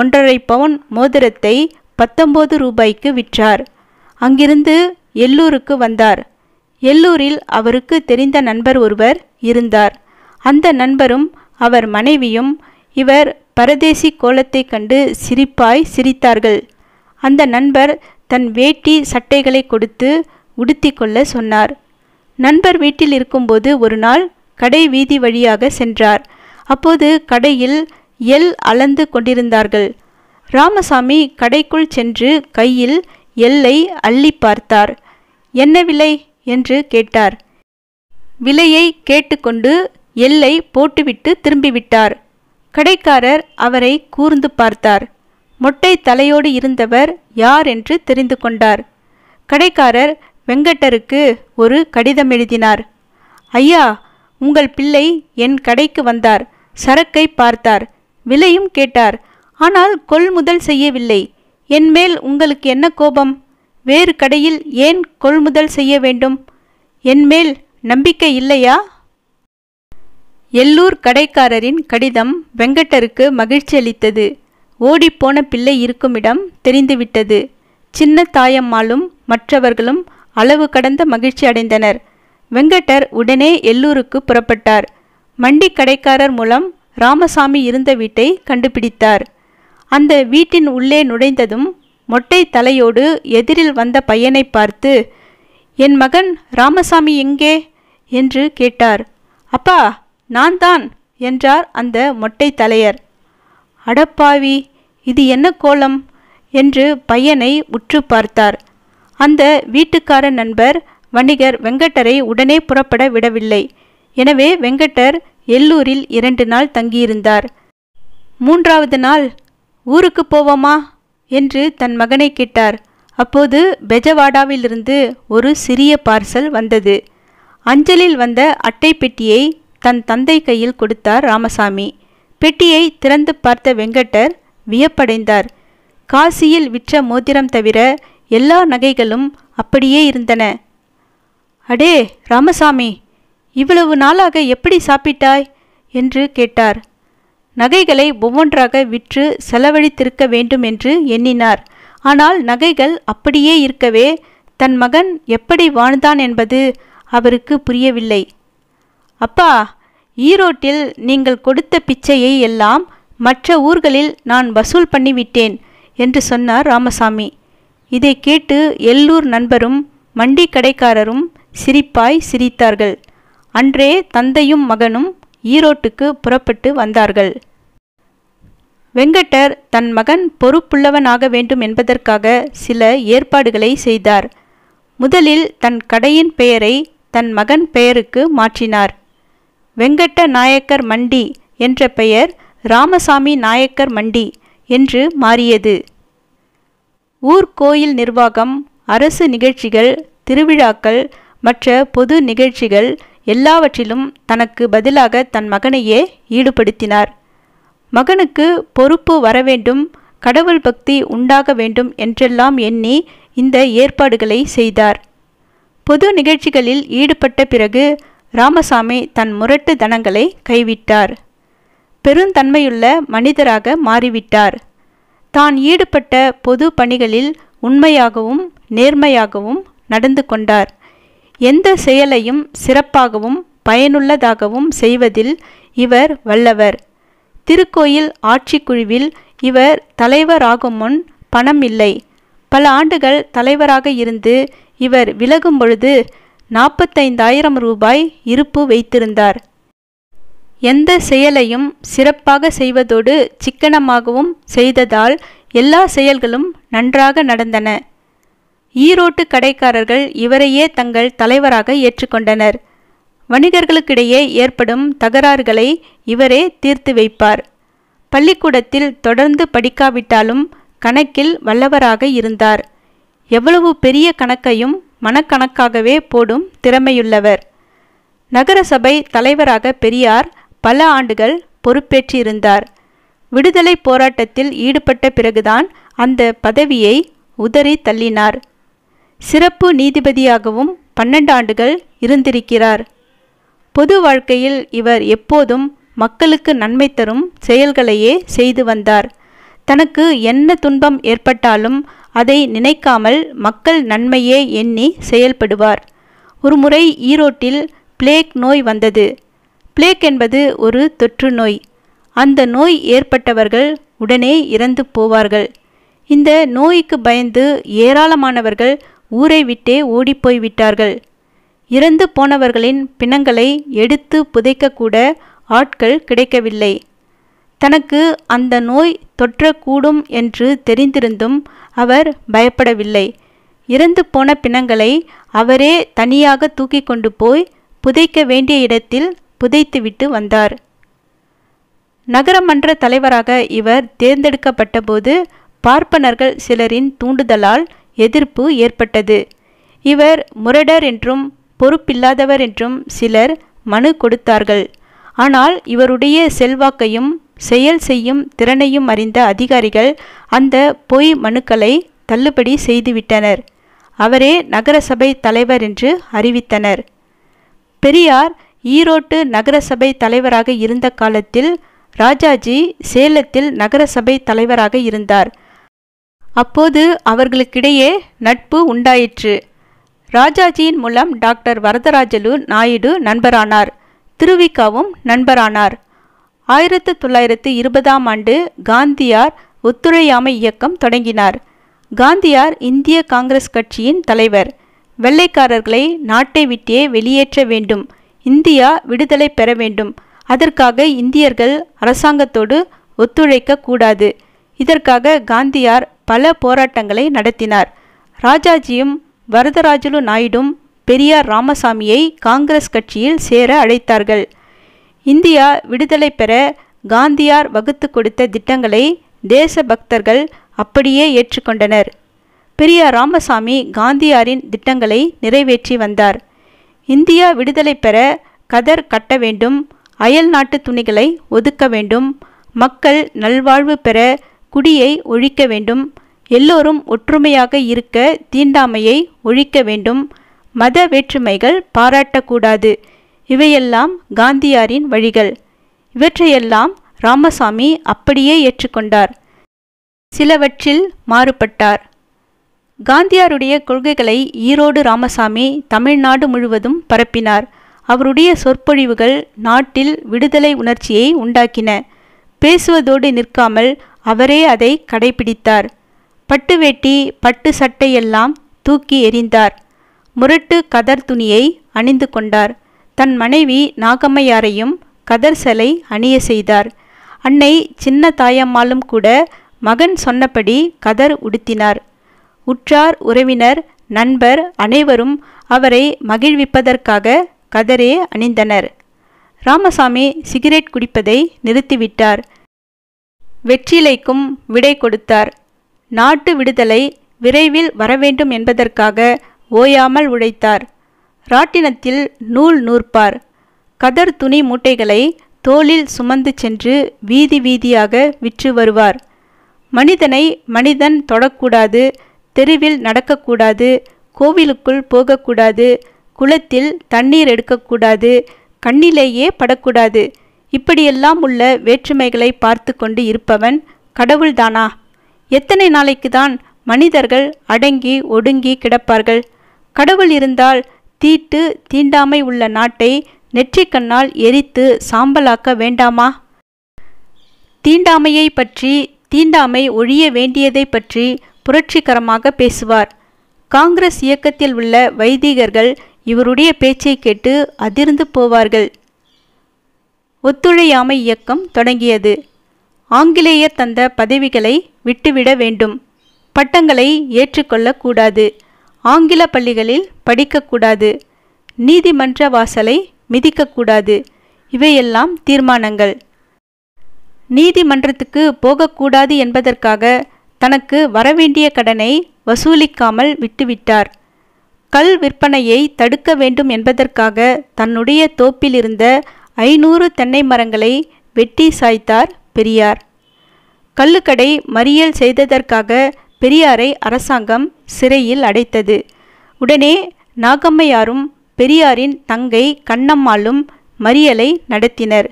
ஒன்றரை பவுன் மோதிரத்தை பத்தொம்போது ரூபாய்க்கு விற்றார் அங்கிருந்து எல்லூருக்கு வந்தார் எல்லூரில் அவருக்கு தெரிந்த நண்பர் ஒருவர் இருந்தார் அந்த நண்பரும் அவர் மனைவியும் இவர் பரதேசி கோலத்தை கண்டு சிரிப்பாய் சிரித்தார்கள் அந்த நண்பர் தன் வேட்டி சட்டைகளை கொடுத்து உடுத்திக்கொள்ள சொன்னார் நண்பர் வீட்டில் இருக்கும்போது ஒரு நாள் கடை வீதி வழியாக சென்றார் அப்போது கடையில் எல் அளந்து கொண்டிருந்தார்கள் ராமசாமி கடைக்குள் சென்று கையில் எல்லை அள்ளி பார்த்தார் என்ன விலை என்று கேட்டார் விலையை கேட்டுக்கொண்டு எல்லை போட்டுவிட்டு திரும்பிவிட்டார் கடைக்காரர் அவரை கூர்ந்து பார்த்தார் மொட்டை தலையோடு இருந்தவர் யார் என்று தெரிந்து கொண்டார் கடைக்காரர் வெங்கட்டருக்கு ஒரு கடிதம் எழுதினார் ஐயா உங்கள் பிள்ளை என் கடைக்கு வந்தார் சரக்கை பார்த்தார் விலையும் கேட்டார் ஆனால் கொள்முதல் செய்யவில்லை என்மேல் உங்களுக்கு என்ன கோபம் வேறு கடையில் ஏன் கொள்முதல் செய்ய வேண்டும் என்மேல் நம்பிக்கை இல்லையா எல்லூர் கடைக்காரரின் கடிதம் வெங்கட்டருக்கு மகிழ்ச்சி அளித்தது ஓடிப்போன பிள்ளை இருக்குமிடம் தெரிந்துவிட்டது சின்ன தாயம்மாளும் மற்றவர்களும் அளவு கடந்த மகிழ்ச்சி அடைந்தனர் வெங்கட்டர் உடனே எல்லூருக்கு புறப்பட்டார் மண்டி கடைக்காரர் மூலம் ராமசாமி இருந்த வீட்டை கண்டுபிடித்தார் அந்த வீட்டின் உள்ளே நுழைந்ததும் மொட்டை தலையோடு எதிரில் வந்த பையனை பார்த்து என் மகன் ராமசாமி எங்கே என்று கேட்டார் அப்பா நான் தான் என்றார் அந்த மொட்டை தலையர் அடப்பாவி இது என்ன கோலம் என்று பையனை உற்று பார்த்தார் அந்த வீட்டுக்கார நண்பர் வணிகர் வெங்கட்டரை உடனே புறப்பட விடவில்லை எனவே வெங்கட்டர் எல்லூரில் இரண்டு நாள் தங்கியிருந்தார் மூன்றாவது நாள் ஊருக்கு போவோமா என்று தன் மகனை கேட்டார் அப்போது பெஜவாடாவிலிருந்து ஒரு சிறிய பார்சல் வந்தது அஞ்சலில் வந்த அட்டை பெட்டியை தன் தந்தை கையில் கொடுத்தார் ராமசாமி பெட்டியை திறந்து பார்த்த வெங்கட்டர் வியப்படைந்தார் காசியில் விற்ற மோதிரம் தவிர எல்லா நகைகளும் அப்படியே இருந்தன அடே ராமசாமி இவ்வளவு நாளாக எப்படி சாப்பிட்டாய் என்று கேட்டார் நகைகளை ஒவ்வொன்றாக விற்று செலவழித்திருக்க வேண்டும் என்று எண்ணினார் ஆனால் நகைகள் அப்படியே இருக்கவே தன் மகன் எப்படி வாழ்ந்தான் என்பது அவருக்கு புரியவில்லை அப்பா ஈரோட்டில் நீங்கள் கொடுத்த பிச்சையை எல்லாம் மற்ற ஊர்களில் நான் வசூல் பண்ணிவிட்டேன் என்று சொன்னார் ராமசாமி இதை கேட்டு எல்லூர் நண்பரும் மண்டி கடைக்காரரும் சிரிப்பாய் சிரித்தார்கள் அன்றே தந்தையும் மகனும் ஈரோட்டுக்கு புறப்பட்டு வந்தார்கள் வெங்கட்டர் தன் மகன் பொறுப்புள்ளவனாக வேண்டும் என்பதற்காக சில ஏற்பாடுகளை செய்தார் முதலில் தன் கடையின் பெயரை தன் மகன் பெயருக்கு மாற்றினார் வெங்கட்ட நாயக்கர் மண்டி என்ற பெயர் ராமசாமி நாயக்கர் மண்டி என்று மாறியது ஊர்கோயில் நிர்வாகம் அரசு நிகழ்ச்சிகள் திருவிழாக்கள் மற்ற பொது நிகழ்ச்சிகள் எல்லாவற்றிலும் தனக்கு பதிலாக தன் மகனையே ஈடுபடுத்தினார் மகனுக்கு பொறுப்பு வரவேண்டும் கடவுள் பக்தி உண்டாக வேண்டும் என்றெல்லாம் எண்ணி இந்த ஏற்பாடுகளை செய்தார் பொது நிகழ்ச்சிகளில் ஈடுபட்ட பிறகு ராமசாமி தன் முரட்டு தனங்களை கைவிட்டார் பெருந்தன்மையுள்ள மனிதராக மாறிவிட்டார் தான் ஈடுபட்ட பொது பணிகளில் உண்மையாகவும் நேர்மையாகவும் நடந்து கொண்டார் எந்த செயலையும் சிறப்பாகவும் பயனுள்ளதாகவும் செய்வதில் இவர் வல்லவர் திருக்கோயில் ஆட்சிக்குழுவில் இவர் தலைவராகும் முன் பணம் இல்லை பல ஆண்டுகள் தலைவராக இருந்து இவர் விலகும் பொழுது நாற்பத்தைந்தாயிரம் ரூபாய் இருப்பு வைத்திருந்தார் எந்த செயலையும் சிறப்பாக செய்வதோடு சிக்கனமாகவும் செய்ததால் எல்லா செயல்களும் நன்றாக நடந்தன ஈரோட்டு கடைக்காரர்கள் இவரையே தங்கள் தலைவராக ஏற்றுக்கொண்டனர் வணிகர்களுக்கிடையே ஏற்படும் தகராறுகளை இவரே தீர்த்து வைப்பார் பள்ளிக்கூடத்தில் தொடர்ந்து படிக்காவிட்டாலும் கணக்கில் வல்லவராக இருந்தார் எவ்வளவு பெரிய கணக்கையும் மனக்கணக்காகவே போடும் திறமையுள்ளவர் நகரசபை தலைவராக பெரியார் பல ஆண்டுகள் பொறுப்பேற்றிருந்தார் விடுதலை போராட்டத்தில் ஈடுபட்ட பிறகுதான் அந்த பதவியை உதறி தள்ளினார் சிறப்பு நீதிபதியாகவும் பன்னெண்டு ஆண்டுகள் இருந்திருக்கிறார் பொது வாழ்க்கையில் இவர் எப்போதும் மக்களுக்கு நன்மை தரும் செயல்களையே செய்து வந்தார் தனக்கு என்ன துன்பம் ஏற்பட்டாலும் அதை நினைக்காமல் மக்கள் நன்மையே எண்ணி செயல்படுவார் ஒருமுறை ஈரோட்டில் பிளேக் நோய் வந்தது பிளேக் என்பது ஒரு தொற்று நோய் அந்த நோய் ஏற்பட்டவர்கள் உடனே இறந்து போவார்கள் இந்த நோய்க்கு பயந்து ஏராளமானவர்கள் ஊரை விட்டே ஓடிப்போய் விட்டார்கள் இறந்து போனவர்களின் பிணங்களை எடுத்து புதைக்கக்கூட ஆட்கள் கிடைக்கவில்லை தனக்கு அந்த நோய் தொற்றக்கூடும் என்று தெரிந்திருந்தும் அவர் பயப்படவில்லை இறந்து போன பிணங்களை அவரே தனியாக தூக்கி கொண்டு போய் புதைக்க வேண்டிய இடத்தில் புதைத்துவிட்டு வந்தார் நகரமன்ற தலைவராக இவர் தேர்ந்தெடுக்கப்பட்டபோது பார்ப்பனர்கள் சிலரின் தூண்டுதலால் எதிர்ப்பு ஏற்பட்டது இவர் முரடர் என்றும் பொறுப்பில்லாதவர் என்றும் சிலர் மனு கொடுத்தார்கள் ஆனால் இவருடைய செல்வாக்கையும் செயல் செய்யும் திறனையும் அறிந்த அதிகாரிகள் அந்த பொய் மனுக்களை தள்ளுபடி செய்துவிட்டனர் அவரே நகரசபை தலைவர் என்று அறிவித்தனர் பெரியார் ஈரோட்டு நகரசபை தலைவராக இருந்த காலத்தில் ராஜாஜி சேலத்தில் நகரசபை தலைவராக இருந்தார் அப்போது அவர்களுக்கிடையே நட்பு உண்டாயிற்று ராஜாஜியின் மூலம் டாக்டர் வரதராஜலு நாயுடு நண்பரானார் திருவிக்காவும் நண்பரானார் ஆயிரத்து தொள்ளாயிரத்து இருபதாம் ஆண்டு காந்தியார் ஒத்துழையாமை இயக்கம் தொடங்கினார் காந்தியார் இந்திய காங்கிரஸ் கட்சியின் தலைவர் வெள்ளைக்காரர்களை நாட்டை விட்டே வெளியேற்ற வேண்டும் இந்தியா விடுதலை பெற வேண்டும் அதற்காக இந்தியர்கள் அரசாங்கத்தோடு ஒத்துழைக்க கூடாது இதற்காக காந்தியார் பல போராட்டங்களை நடத்தினார் ராஜாஜியும் வரதராஜலு நாயுடும் பெரியார் ராமசாமியை காங்கிரஸ் கட்சியில் சேர அழைத்தார்கள் இந்தியா விடுதலை பெற காந்தியார் வகுத்து கொடுத்த திட்டங்களை தேச பக்தர்கள் அப்படியே ஏற்றுக்கொண்டனர் பெரியார் ராமசாமி காந்தியாரின் திட்டங்களை நிறைவேற்றி வந்தார் இந்தியா விடுதலை பெற கதர் கட்ட வேண்டும் அயல் நாட்டு துணிகளை ஒதுக்க வேண்டும் மக்கள் நல்வாழ்வு பெற குடியை ஒழிக்க வேண்டும் எல்லோரும் ஒற்றுமையாக இருக்க தீண்டாமையை ஒழிக்க வேண்டும் மத வேற்றுமைகள் பாராட்டக்கூடாது இவையெல்லாம் காந்தியாரின் வழிகள் இவற்றையெல்லாம் ராமசாமி அப்படியே ஏற்றுக்கொண்டார் சிலவற்றில் மாறுபட்டார் காந்தியாருடைய கொள்கைகளை ஈரோடு ராமசாமி தமிழ்நாடு முழுவதும் பரப்பினார் அவருடைய சொற்பொழிவுகள் நாட்டில் விடுதலை உணர்ச்சியை உண்டாக்கின பேசுவதோடு நிற்காமல் அவரே அதை கடைபிடித்தார் பட்டு வேட்டி பட்டு சட்டையெல்லாம் தூக்கி எறிந்தார் முரட்டு கதர் துணியை அணிந்து கொண்டார் தன் மனைவி நாகம்மையாரையும் கதர் சலை அணிய செய்தார் அன்னை சின்ன தாயம்மாளும் கூட மகன் சொன்னபடி கதர் உடுத்தினார் உற்றார் உறவினர் நண்பர் அனைவரும் அவரை மகிழ்விப்பதற்காக கதரே அணிந்தனர் ராமசாமி சிகரெட் குடிப்பதை நிறுத்திவிட்டார் வெற்றிலைக்கும் விடை கொடுத்தார் நாட்டு விடுதலை விரைவில் வரவேண்டும் என்பதற்காக ஓயாமல் உழைத்தார் ராட்டினத்தில் நூல் நூற்பார் கதர் துணி மூட்டைகளை தோளில் சுமந்து சென்று வீதி வீதியாக விற்று வருவார் மனிதனை மனிதன் தொடக்கூடாது தெருவில் நடக்கக்கூடாது கோவிலுக்குள் போகக்கூடாது குளத்தில் தண்ணீர் எடுக்கக்கூடாது கண்ணிலேயே படக்கூடாது இப்படியெல்லாம் உள்ள வேற்றுமைகளை பார்த்து கொண்டு இருப்பவன் கடவுள்தானா எத்தனை நாளைக்கு தான் மனிதர்கள் அடங்கி ஒடுங்கி கிடப்பார்கள் கடவுள் இருந்தால் தீட்டு தீண்டாமை உள்ள நாட்டை நெற்றிக்கண்ணால் எரித்து சாம்பலாக்க வேண்டாமா தீண்டாமையை பற்றி தீண்டாமை ஒழிய வேண்டியதை பற்றி புரட்சிகரமாக பேசுவார் காங்கிரஸ் இயக்கத்தில் உள்ள வைதிகர்கள் இவருடைய பேச்சை கேட்டு அதிர்ந்து போவார்கள் ஒத்துழையாமை இயக்கம் தொடங்கியது ஆங்கிலேயர் தந்த பதவிகளை விட்டுவிட வேண்டும் பட்டங்களை ஏற்றுக்கொள்ளக்கூடாது ஆங்கில பள்ளிகளில் படிக்கக்கூடாது நீதிமன்ற வாசலை மிதிக்கக்கூடாது இவையெல்லாம் தீர்மானங்கள் நீதிமன்றத்துக்கு போகக்கூடாது என்பதற்காக தனக்கு வரவேண்டிய கடனை வசூலிக்காமல் விட்டுவிட்டார் கல் விற்பனையை தடுக்க வேண்டும் என்பதற்காக தன்னுடைய தோப்பிலிருந்த ஐநூறு தென்னை மரங்களை வெட்டி சாய்த்தார் பெரியார் கல்லுக்கடை மறியல் செய்ததற்காக பெரியாரை அரசாங்கம் சிறையில் அடைத்தது உடனே நாகம்மையாரும் பெரியாரின் தங்கை கண்ணம்மாளும் மறியலை நடத்தினர்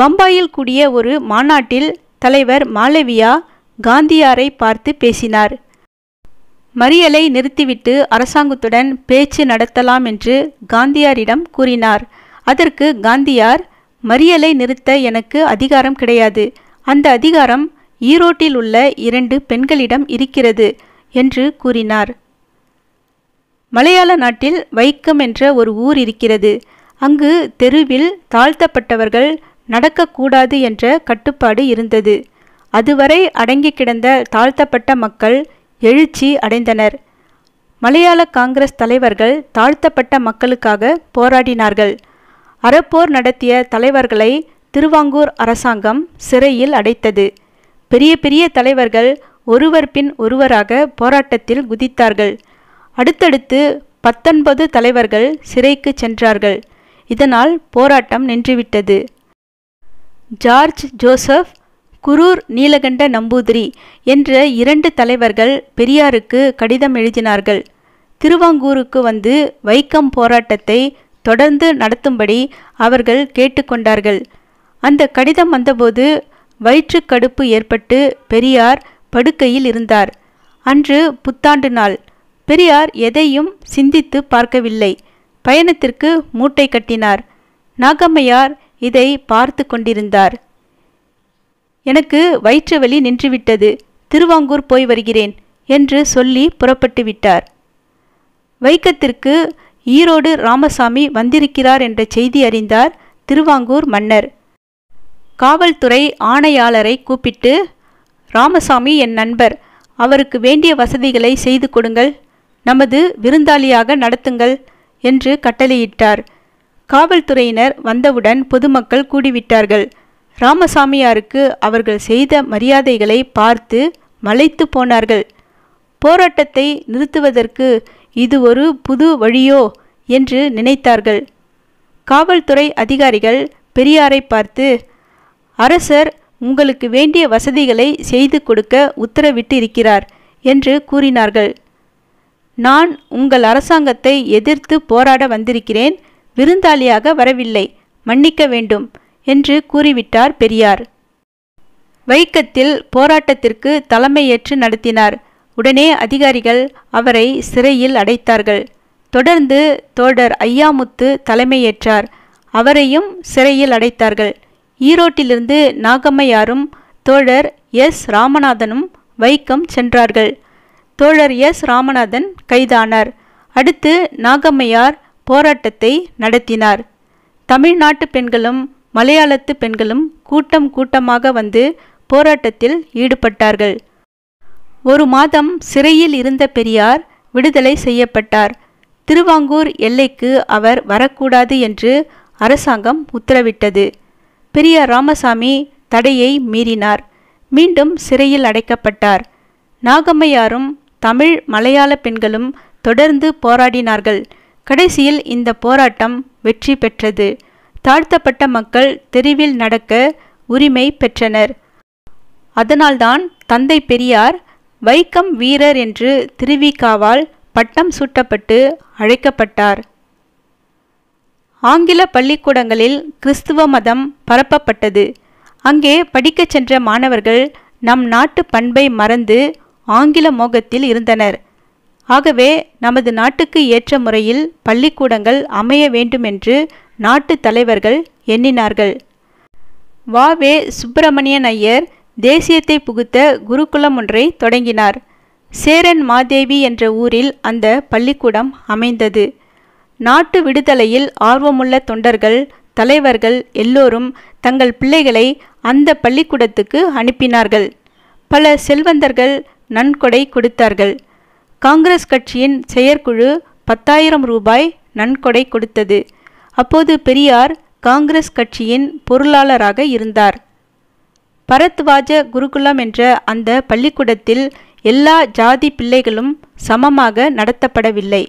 பம்பாயில் கூடிய ஒரு மாநாட்டில் தலைவர் மாலவியா காந்தியாரை பார்த்து பேசினார் மறியலை நிறுத்திவிட்டு அரசாங்கத்துடன் பேச்சு நடத்தலாம் என்று காந்தியாரிடம் கூறினார் அதற்கு காந்தியார் மறியலை நிறுத்த எனக்கு அதிகாரம் கிடையாது அந்த அதிகாரம் ஈரோட்டில் உள்ள இரண்டு பெண்களிடம் இருக்கிறது என்று கூறினார் மலையாள நாட்டில் வைக்கம் என்ற ஒரு ஊர் இருக்கிறது அங்கு தெருவில் தாழ்த்தப்பட்டவர்கள் நடக்கக்கூடாது என்ற கட்டுப்பாடு இருந்தது அதுவரை அடங்கி கிடந்த தாழ்த்தப்பட்ட மக்கள் எழுச்சி அடைந்தனர் மலையாள காங்கிரஸ் தலைவர்கள் தாழ்த்தப்பட்ட மக்களுக்காக போராடினார்கள் அறப்போர் நடத்திய தலைவர்களை திருவாங்கூர் அரசாங்கம் சிறையில் அடைத்தது பெரிய பெரிய தலைவர்கள் ஒருவர் பின் ஒருவராக போராட்டத்தில் குதித்தார்கள் அடுத்தடுத்து பத்தொன்பது தலைவர்கள் சிறைக்கு சென்றார்கள் இதனால் போராட்டம் நின்றுவிட்டது ஜார்ஜ் ஜோசப் குரூர் நீலகண்ட நம்பூதிரி என்ற இரண்டு தலைவர்கள் பெரியாருக்கு கடிதம் எழுதினார்கள் திருவாங்கூருக்கு வந்து வைக்கம் போராட்டத்தை தொடர்ந்து நடத்தும்படி அவர்கள் கேட்டுக்கொண்டார்கள் அந்த கடிதம் வந்தபோது வயிற்றுக்கடுப்பு ஏற்பட்டு பெரியார் படுக்கையில் இருந்தார் அன்று புத்தாண்டு நாள் பெரியார் எதையும் சிந்தித்து பார்க்கவில்லை பயணத்திற்கு மூட்டை கட்டினார் நாகம்மையார் இதை பார்த்து கொண்டிருந்தார் எனக்கு வயிற்று வலி நின்றுவிட்டது திருவாங்கூர் போய் வருகிறேன் என்று சொல்லி புறப்பட்டு விட்டார் வைக்கத்திற்கு ஈரோடு ராமசாமி வந்திருக்கிறார் என்ற செய்தி அறிந்தார் திருவாங்கூர் மன்னர் காவல்துறை ஆணையாளரை கூப்பிட்டு ராமசாமி என் நண்பர் அவருக்கு வேண்டிய வசதிகளை செய்து கொடுங்கள் நமது விருந்தாளியாக நடத்துங்கள் என்று கட்டளையிட்டார் காவல்துறையினர் வந்தவுடன் பொதுமக்கள் கூடிவிட்டார்கள் ராமசாமியாருக்கு அவர்கள் செய்த மரியாதைகளை பார்த்து மலைத்து போனார்கள் போராட்டத்தை நிறுத்துவதற்கு இது ஒரு புது வழியோ என்று நினைத்தார்கள் காவல்துறை அதிகாரிகள் பெரியாரை பார்த்து அரசர் உங்களுக்கு வேண்டிய வசதிகளை செய்து கொடுக்க உத்தரவிட்டிருக்கிறார் என்று கூறினார்கள் நான் உங்கள் அரசாங்கத்தை எதிர்த்து போராட வந்திருக்கிறேன் விருந்தாளியாக வரவில்லை மன்னிக்க வேண்டும் என்று கூறிவிட்டார் பெரியார் வைக்கத்தில் போராட்டத்திற்கு தலைமையேற்று நடத்தினார் உடனே அதிகாரிகள் அவரை சிறையில் அடைத்தார்கள் தொடர்ந்து தோடர் ஐயாமுத்து தலைமையேற்றார் அவரையும் சிறையில் அடைத்தார்கள் ஈரோட்டிலிருந்து நாகம்மையாரும் தோழர் எஸ் ராமநாதனும் வைக்கம் சென்றார்கள் தோழர் எஸ் ராமநாதன் கைதானார் அடுத்து நாகம்மையார் போராட்டத்தை நடத்தினார் தமிழ்நாட்டு பெண்களும் மலையாளத்து பெண்களும் கூட்டம் கூட்டமாக வந்து போராட்டத்தில் ஈடுபட்டார்கள் ஒரு மாதம் சிறையில் இருந்த பெரியார் விடுதலை செய்யப்பட்டார் திருவாங்கூர் எல்லைக்கு அவர் வரக்கூடாது என்று அரசாங்கம் உத்தரவிட்டது பெரியார் ராமசாமி தடையை மீறினார் மீண்டும் சிறையில் அடைக்கப்பட்டார் நாகம்மையாரும் தமிழ் மலையாள பெண்களும் தொடர்ந்து போராடினார்கள் கடைசியில் இந்த போராட்டம் வெற்றி பெற்றது தாழ்த்தப்பட்ட மக்கள் தெருவில் நடக்க உரிமை பெற்றனர் அதனால்தான் தந்தை பெரியார் வைக்கம் வீரர் என்று திருவிக்காவால் பட்டம் சூட்டப்பட்டு அழைக்கப்பட்டார் ஆங்கில பள்ளிக்கூடங்களில் கிறிஸ்துவ மதம் பரப்பப்பட்டது அங்கே படிக்கச் சென்ற மாணவர்கள் நம் நாட்டு பண்பை மறந்து ஆங்கில மோகத்தில் இருந்தனர் ஆகவே நமது நாட்டுக்கு ஏற்ற முறையில் பள்ளிக்கூடங்கள் அமைய வேண்டுமென்று நாட்டு தலைவர்கள் எண்ணினார்கள் வா வே சுப்பிரமணியன் ஐயர் தேசியத்தை புகுத்த குருகுலம் ஒன்றை தொடங்கினார் சேரன் மாதேவி என்ற ஊரில் அந்த பள்ளிக்கூடம் அமைந்தது நாட்டு விடுதலையில் ஆர்வமுள்ள தொண்டர்கள் தலைவர்கள் எல்லோரும் தங்கள் பிள்ளைகளை அந்த பள்ளிக்கூடத்துக்கு அனுப்பினார்கள் பல செல்வந்தர்கள் நன்கொடை கொடுத்தார்கள் காங்கிரஸ் கட்சியின் செயற்குழு பத்தாயிரம் ரூபாய் நன்கொடை கொடுத்தது அப்போது பெரியார் காங்கிரஸ் கட்சியின் பொருளாளராக இருந்தார் பரத்வாஜ குருகுலம் என்ற அந்த பள்ளிக்கூடத்தில் எல்லா ஜாதி பிள்ளைகளும் சமமாக நடத்தப்படவில்லை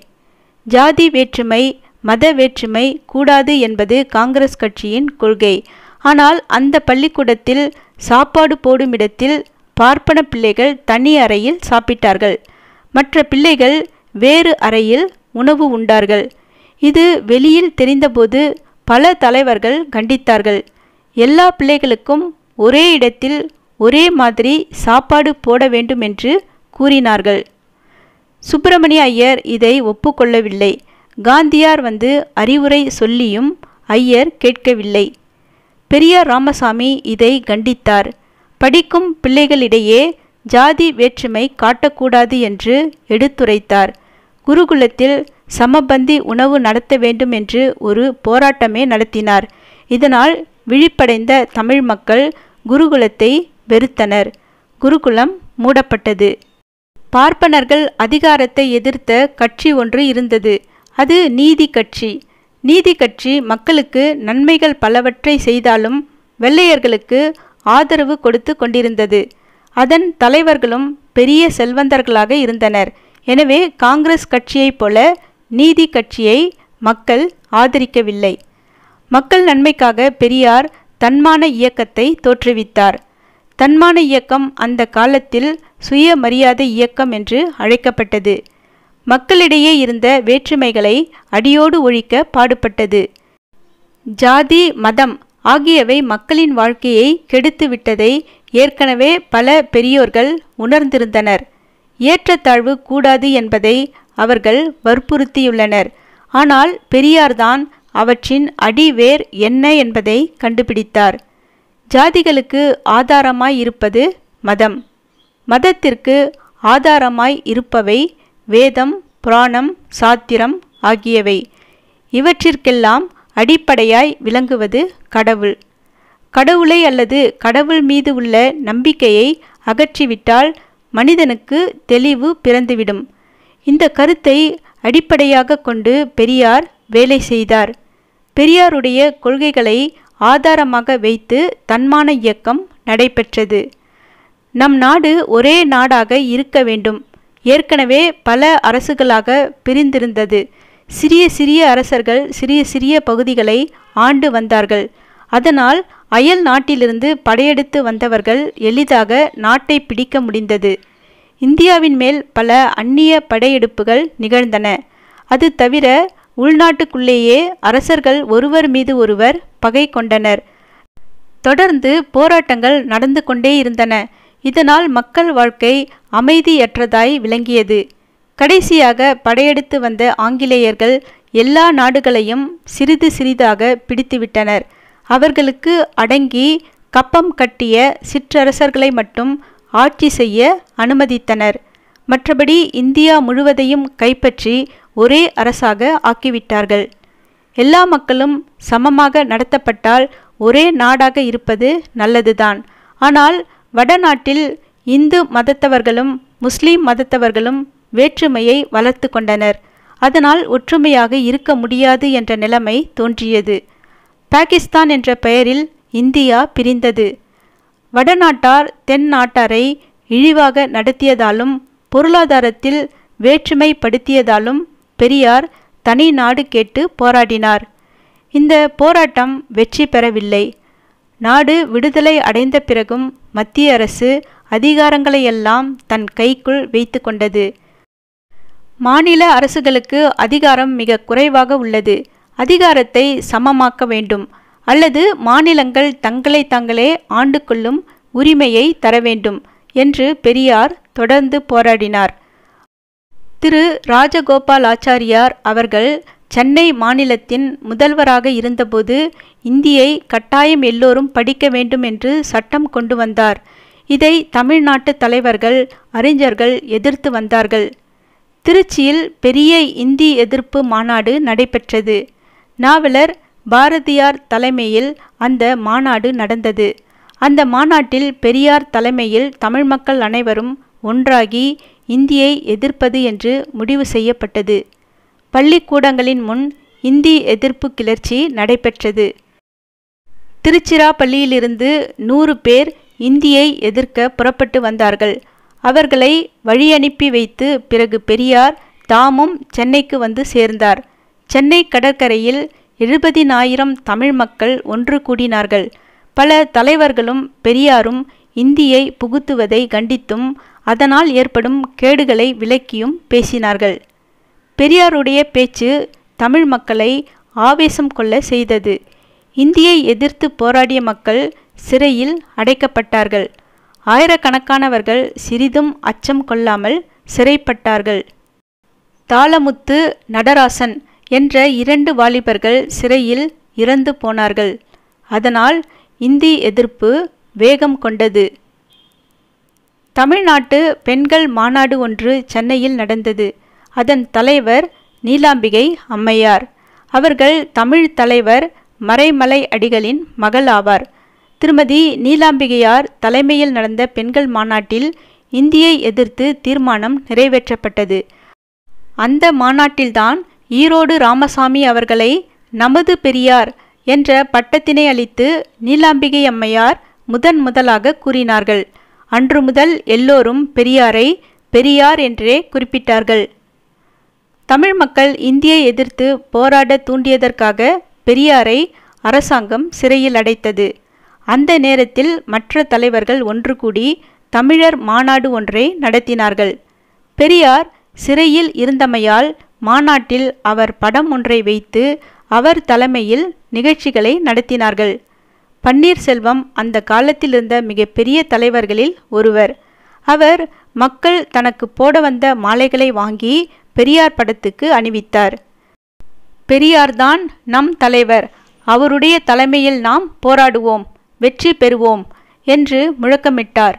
ஜாதி வேற்றுமை மத வேற்றுமை கூடாது என்பது காங்கிரஸ் கட்சியின் கொள்கை ஆனால் அந்த பள்ளிக்கூடத்தில் சாப்பாடு போடும் இடத்தில் பார்ப்பன பிள்ளைகள் தனி அறையில் சாப்பிட்டார்கள் மற்ற பிள்ளைகள் வேறு அறையில் உணவு உண்டார்கள் இது வெளியில் தெரிந்தபோது பல தலைவர்கள் கண்டித்தார்கள் எல்லா பிள்ளைகளுக்கும் ஒரே இடத்தில் ஒரே மாதிரி சாப்பாடு போட வேண்டும் என்று கூறினார்கள் சுப்பிரமணிய ஐயர் இதை ஒப்புக்கொள்ளவில்லை காந்தியார் வந்து அறிவுரை சொல்லியும் ஐயர் கேட்கவில்லை பெரியார் ராமசாமி இதை கண்டித்தார் படிக்கும் பிள்ளைகளிடையே ஜாதி வேற்றுமை காட்டக்கூடாது என்று எடுத்துரைத்தார் குருகுலத்தில் சமபந்தி உணவு நடத்த வேண்டும் என்று ஒரு போராட்டமே நடத்தினார் இதனால் விழிப்படைந்த தமிழ் மக்கள் குருகுலத்தை வெறுத்தனர் குருகுலம் மூடப்பட்டது பார்ப்பனர்கள் அதிகாரத்தை எதிர்த்த கட்சி ஒன்று இருந்தது அது நீதி கட்சி நீதி கட்சி மக்களுக்கு நன்மைகள் பலவற்றை செய்தாலும் வெள்ளையர்களுக்கு ஆதரவு கொடுத்து கொண்டிருந்தது அதன் தலைவர்களும் பெரிய செல்வந்தர்களாக இருந்தனர் எனவே காங்கிரஸ் கட்சியைப் போல நீதி கட்சியை மக்கள் ஆதரிக்கவில்லை மக்கள் நன்மைக்காக பெரியார் தன்மான இயக்கத்தை தோற்றுவித்தார் தன்மான இயக்கம் அந்த காலத்தில் சுயமரியாதை இயக்கம் என்று அழைக்கப்பட்டது மக்களிடையே இருந்த வேற்றுமைகளை அடியோடு ஒழிக்க பாடுபட்டது ஜாதி மதம் ஆகியவை மக்களின் வாழ்க்கையை கெடுத்து விட்டதை ஏற்கனவே பல பெரியோர்கள் உணர்ந்திருந்தனர் ஏற்றத்தாழ்வு கூடாது என்பதை அவர்கள் வற்புறுத்தியுள்ளனர் ஆனால் பெரியார்தான் அவற்றின் அடிவேர் என்ன என்பதை கண்டுபிடித்தார் ஜாதிகளுக்கு ஆதாரமாய் இருப்பது மதம் மதத்திற்கு ஆதாரமாய் இருப்பவை வேதம் புராணம் சாத்திரம் ஆகியவை இவற்றிற்கெல்லாம் அடிப்படையாய் விளங்குவது கடவுள் கடவுளை அல்லது கடவுள் மீது உள்ள நம்பிக்கையை அகற்றிவிட்டால் மனிதனுக்கு தெளிவு பிறந்துவிடும் இந்த கருத்தை அடிப்படையாக கொண்டு பெரியார் வேலை செய்தார் பெரியாருடைய கொள்கைகளை ஆதாரமாக வைத்து தன்மான இயக்கம் நடைபெற்றது நம் நாடு ஒரே நாடாக இருக்க வேண்டும் ஏற்கனவே பல அரசுகளாக பிரிந்திருந்தது சிறிய சிறிய அரசர்கள் சிறிய சிறிய பகுதிகளை ஆண்டு வந்தார்கள் அதனால் அயல் நாட்டிலிருந்து படையெடுத்து வந்தவர்கள் எளிதாக நாட்டை பிடிக்க முடிந்தது இந்தியாவின் மேல் பல அந்நிய படையெடுப்புகள் நிகழ்ந்தன அது தவிர உள்நாட்டுக்குள்ளேயே அரசர்கள் ஒருவர் மீது ஒருவர் பகை கொண்டனர் தொடர்ந்து போராட்டங்கள் நடந்து கொண்டே இருந்தன இதனால் மக்கள் வாழ்க்கை அமைதியற்றதாய் விளங்கியது கடைசியாக படையெடுத்து வந்த ஆங்கிலேயர்கள் எல்லா நாடுகளையும் சிறிது சிறிதாக பிடித்துவிட்டனர் அவர்களுக்கு அடங்கி கப்பம் கட்டிய சிற்றரசர்களை மட்டும் ஆட்சி செய்ய அனுமதித்தனர் மற்றபடி இந்தியா முழுவதையும் கைப்பற்றி ஒரே அரசாக ஆக்கிவிட்டார்கள் எல்லா மக்களும் சமமாக நடத்தப்பட்டால் ஒரே நாடாக இருப்பது நல்லதுதான் ஆனால் வடநாட்டில் இந்து மதத்தவர்களும் முஸ்லீம் மதத்தவர்களும் வேற்றுமையை வளர்த்து கொண்டனர் அதனால் ஒற்றுமையாக இருக்க முடியாது என்ற நிலைமை தோன்றியது பாகிஸ்தான் என்ற பெயரில் இந்தியா பிரிந்தது வடநாட்டார் தென்னாட்டாரை இழிவாக நடத்தியதாலும் பொருளாதாரத்தில் வேற்றுமைப்படுத்தியதாலும் பெரியார் தனி நாடு கேட்டு போராடினார் இந்த போராட்டம் வெற்றி பெறவில்லை நாடு விடுதலை அடைந்த பிறகும் மத்திய அரசு அதிகாரங்களையெல்லாம் தன் கைக்குள் வைத்து கொண்டது மாநில அரசுகளுக்கு அதிகாரம் மிக குறைவாக உள்ளது அதிகாரத்தை சமமாக்க வேண்டும் அல்லது மாநிலங்கள் தங்களை தங்களே ஆண்டு கொள்ளும் உரிமையை தர வேண்டும் என்று பெரியார் தொடர்ந்து போராடினார் திரு ராஜகோபால் ஆச்சாரியார் அவர்கள் சென்னை மாநிலத்தின் முதல்வராக இருந்தபோது இந்தியை கட்டாயம் எல்லோரும் படிக்க வேண்டும் என்று சட்டம் கொண்டு வந்தார் இதை தமிழ்நாட்டு தலைவர்கள் அறிஞர்கள் எதிர்த்து வந்தார்கள் திருச்சியில் பெரிய இந்தி எதிர்ப்பு மாநாடு நடைபெற்றது நாவலர் பாரதியார் தலைமையில் அந்த மாநாடு நடந்தது அந்த மாநாட்டில் பெரியார் தலைமையில் தமிழ் மக்கள் அனைவரும் ஒன்றாகி இந்தியை எதிர்ப்பது என்று முடிவு செய்யப்பட்டது பள்ளிக்கூடங்களின் முன் இந்தி எதிர்ப்பு கிளர்ச்சி நடைபெற்றது திருச்சிராப்பள்ளியிலிருந்து நூறு பேர் இந்தியை எதிர்க்க புறப்பட்டு வந்தார்கள் அவர்களை வழியனுப்பி வைத்து பிறகு பெரியார் தாமும் சென்னைக்கு வந்து சேர்ந்தார் சென்னை கடற்கரையில் எழுபதினாயிரம் தமிழ் மக்கள் ஒன்று கூடினார்கள் பல தலைவர்களும் பெரியாரும் இந்தியை புகுத்துவதை கண்டித்தும் அதனால் ஏற்படும் கேடுகளை விளக்கியும் பேசினார்கள் பெரியாருடைய பேச்சு தமிழ் மக்களை ஆவேசம் கொள்ள செய்தது இந்தியை எதிர்த்து போராடிய மக்கள் சிறையில் அடைக்கப்பட்டார்கள் ஆயிரக்கணக்கானவர்கள் சிறிதும் அச்சம் கொள்ளாமல் சிறைப்பட்டார்கள் தாளமுத்து நடராசன் என்ற இரண்டு வாலிபர்கள் சிறையில் இறந்து போனார்கள் அதனால் இந்தி எதிர்ப்பு வேகம் கொண்டது தமிழ்நாட்டு பெண்கள் மாநாடு ஒன்று சென்னையில் நடந்தது அதன் தலைவர் நீலாம்பிகை அம்மையார் அவர்கள் தமிழ் தலைவர் மறைமலை அடிகளின் மகள் ஆவார் திருமதி நீலாம்பிகையார் தலைமையில் நடந்த பெண்கள் மாநாட்டில் இந்தியை எதிர்த்து தீர்மானம் நிறைவேற்றப்பட்டது அந்த மாநாட்டில்தான் ஈரோடு ராமசாமி அவர்களை நமது பெரியார் என்ற பட்டத்தினை அளித்து நீலாம்பிகை அம்மையார் முதன் முதலாக கூறினார்கள் அன்று முதல் எல்லோரும் பெரியாரை பெரியார் என்றே குறிப்பிட்டார்கள் தமிழ் மக்கள் இந்தியை எதிர்த்து போராட தூண்டியதற்காக பெரியாரை அரசாங்கம் சிறையில் அடைத்தது அந்த நேரத்தில் மற்ற தலைவர்கள் ஒன்று கூடி தமிழர் மாநாடு ஒன்றை நடத்தினார்கள் பெரியார் சிறையில் இருந்தமையால் மாநாட்டில் அவர் படம் ஒன்றை வைத்து அவர் தலைமையில் நிகழ்ச்சிகளை நடத்தினார்கள் பன்னீர்செல்வம் அந்த காலத்தில் இருந்த மிகப்பெரிய தலைவர்களில் ஒருவர் அவர் மக்கள் தனக்கு போட வந்த மாலைகளை வாங்கி பெரியார் படத்துக்கு அணிவித்தார் பெரியார்தான் நம் தலைவர் அவருடைய தலைமையில் நாம் போராடுவோம் வெற்றி பெறுவோம் என்று முழக்கமிட்டார்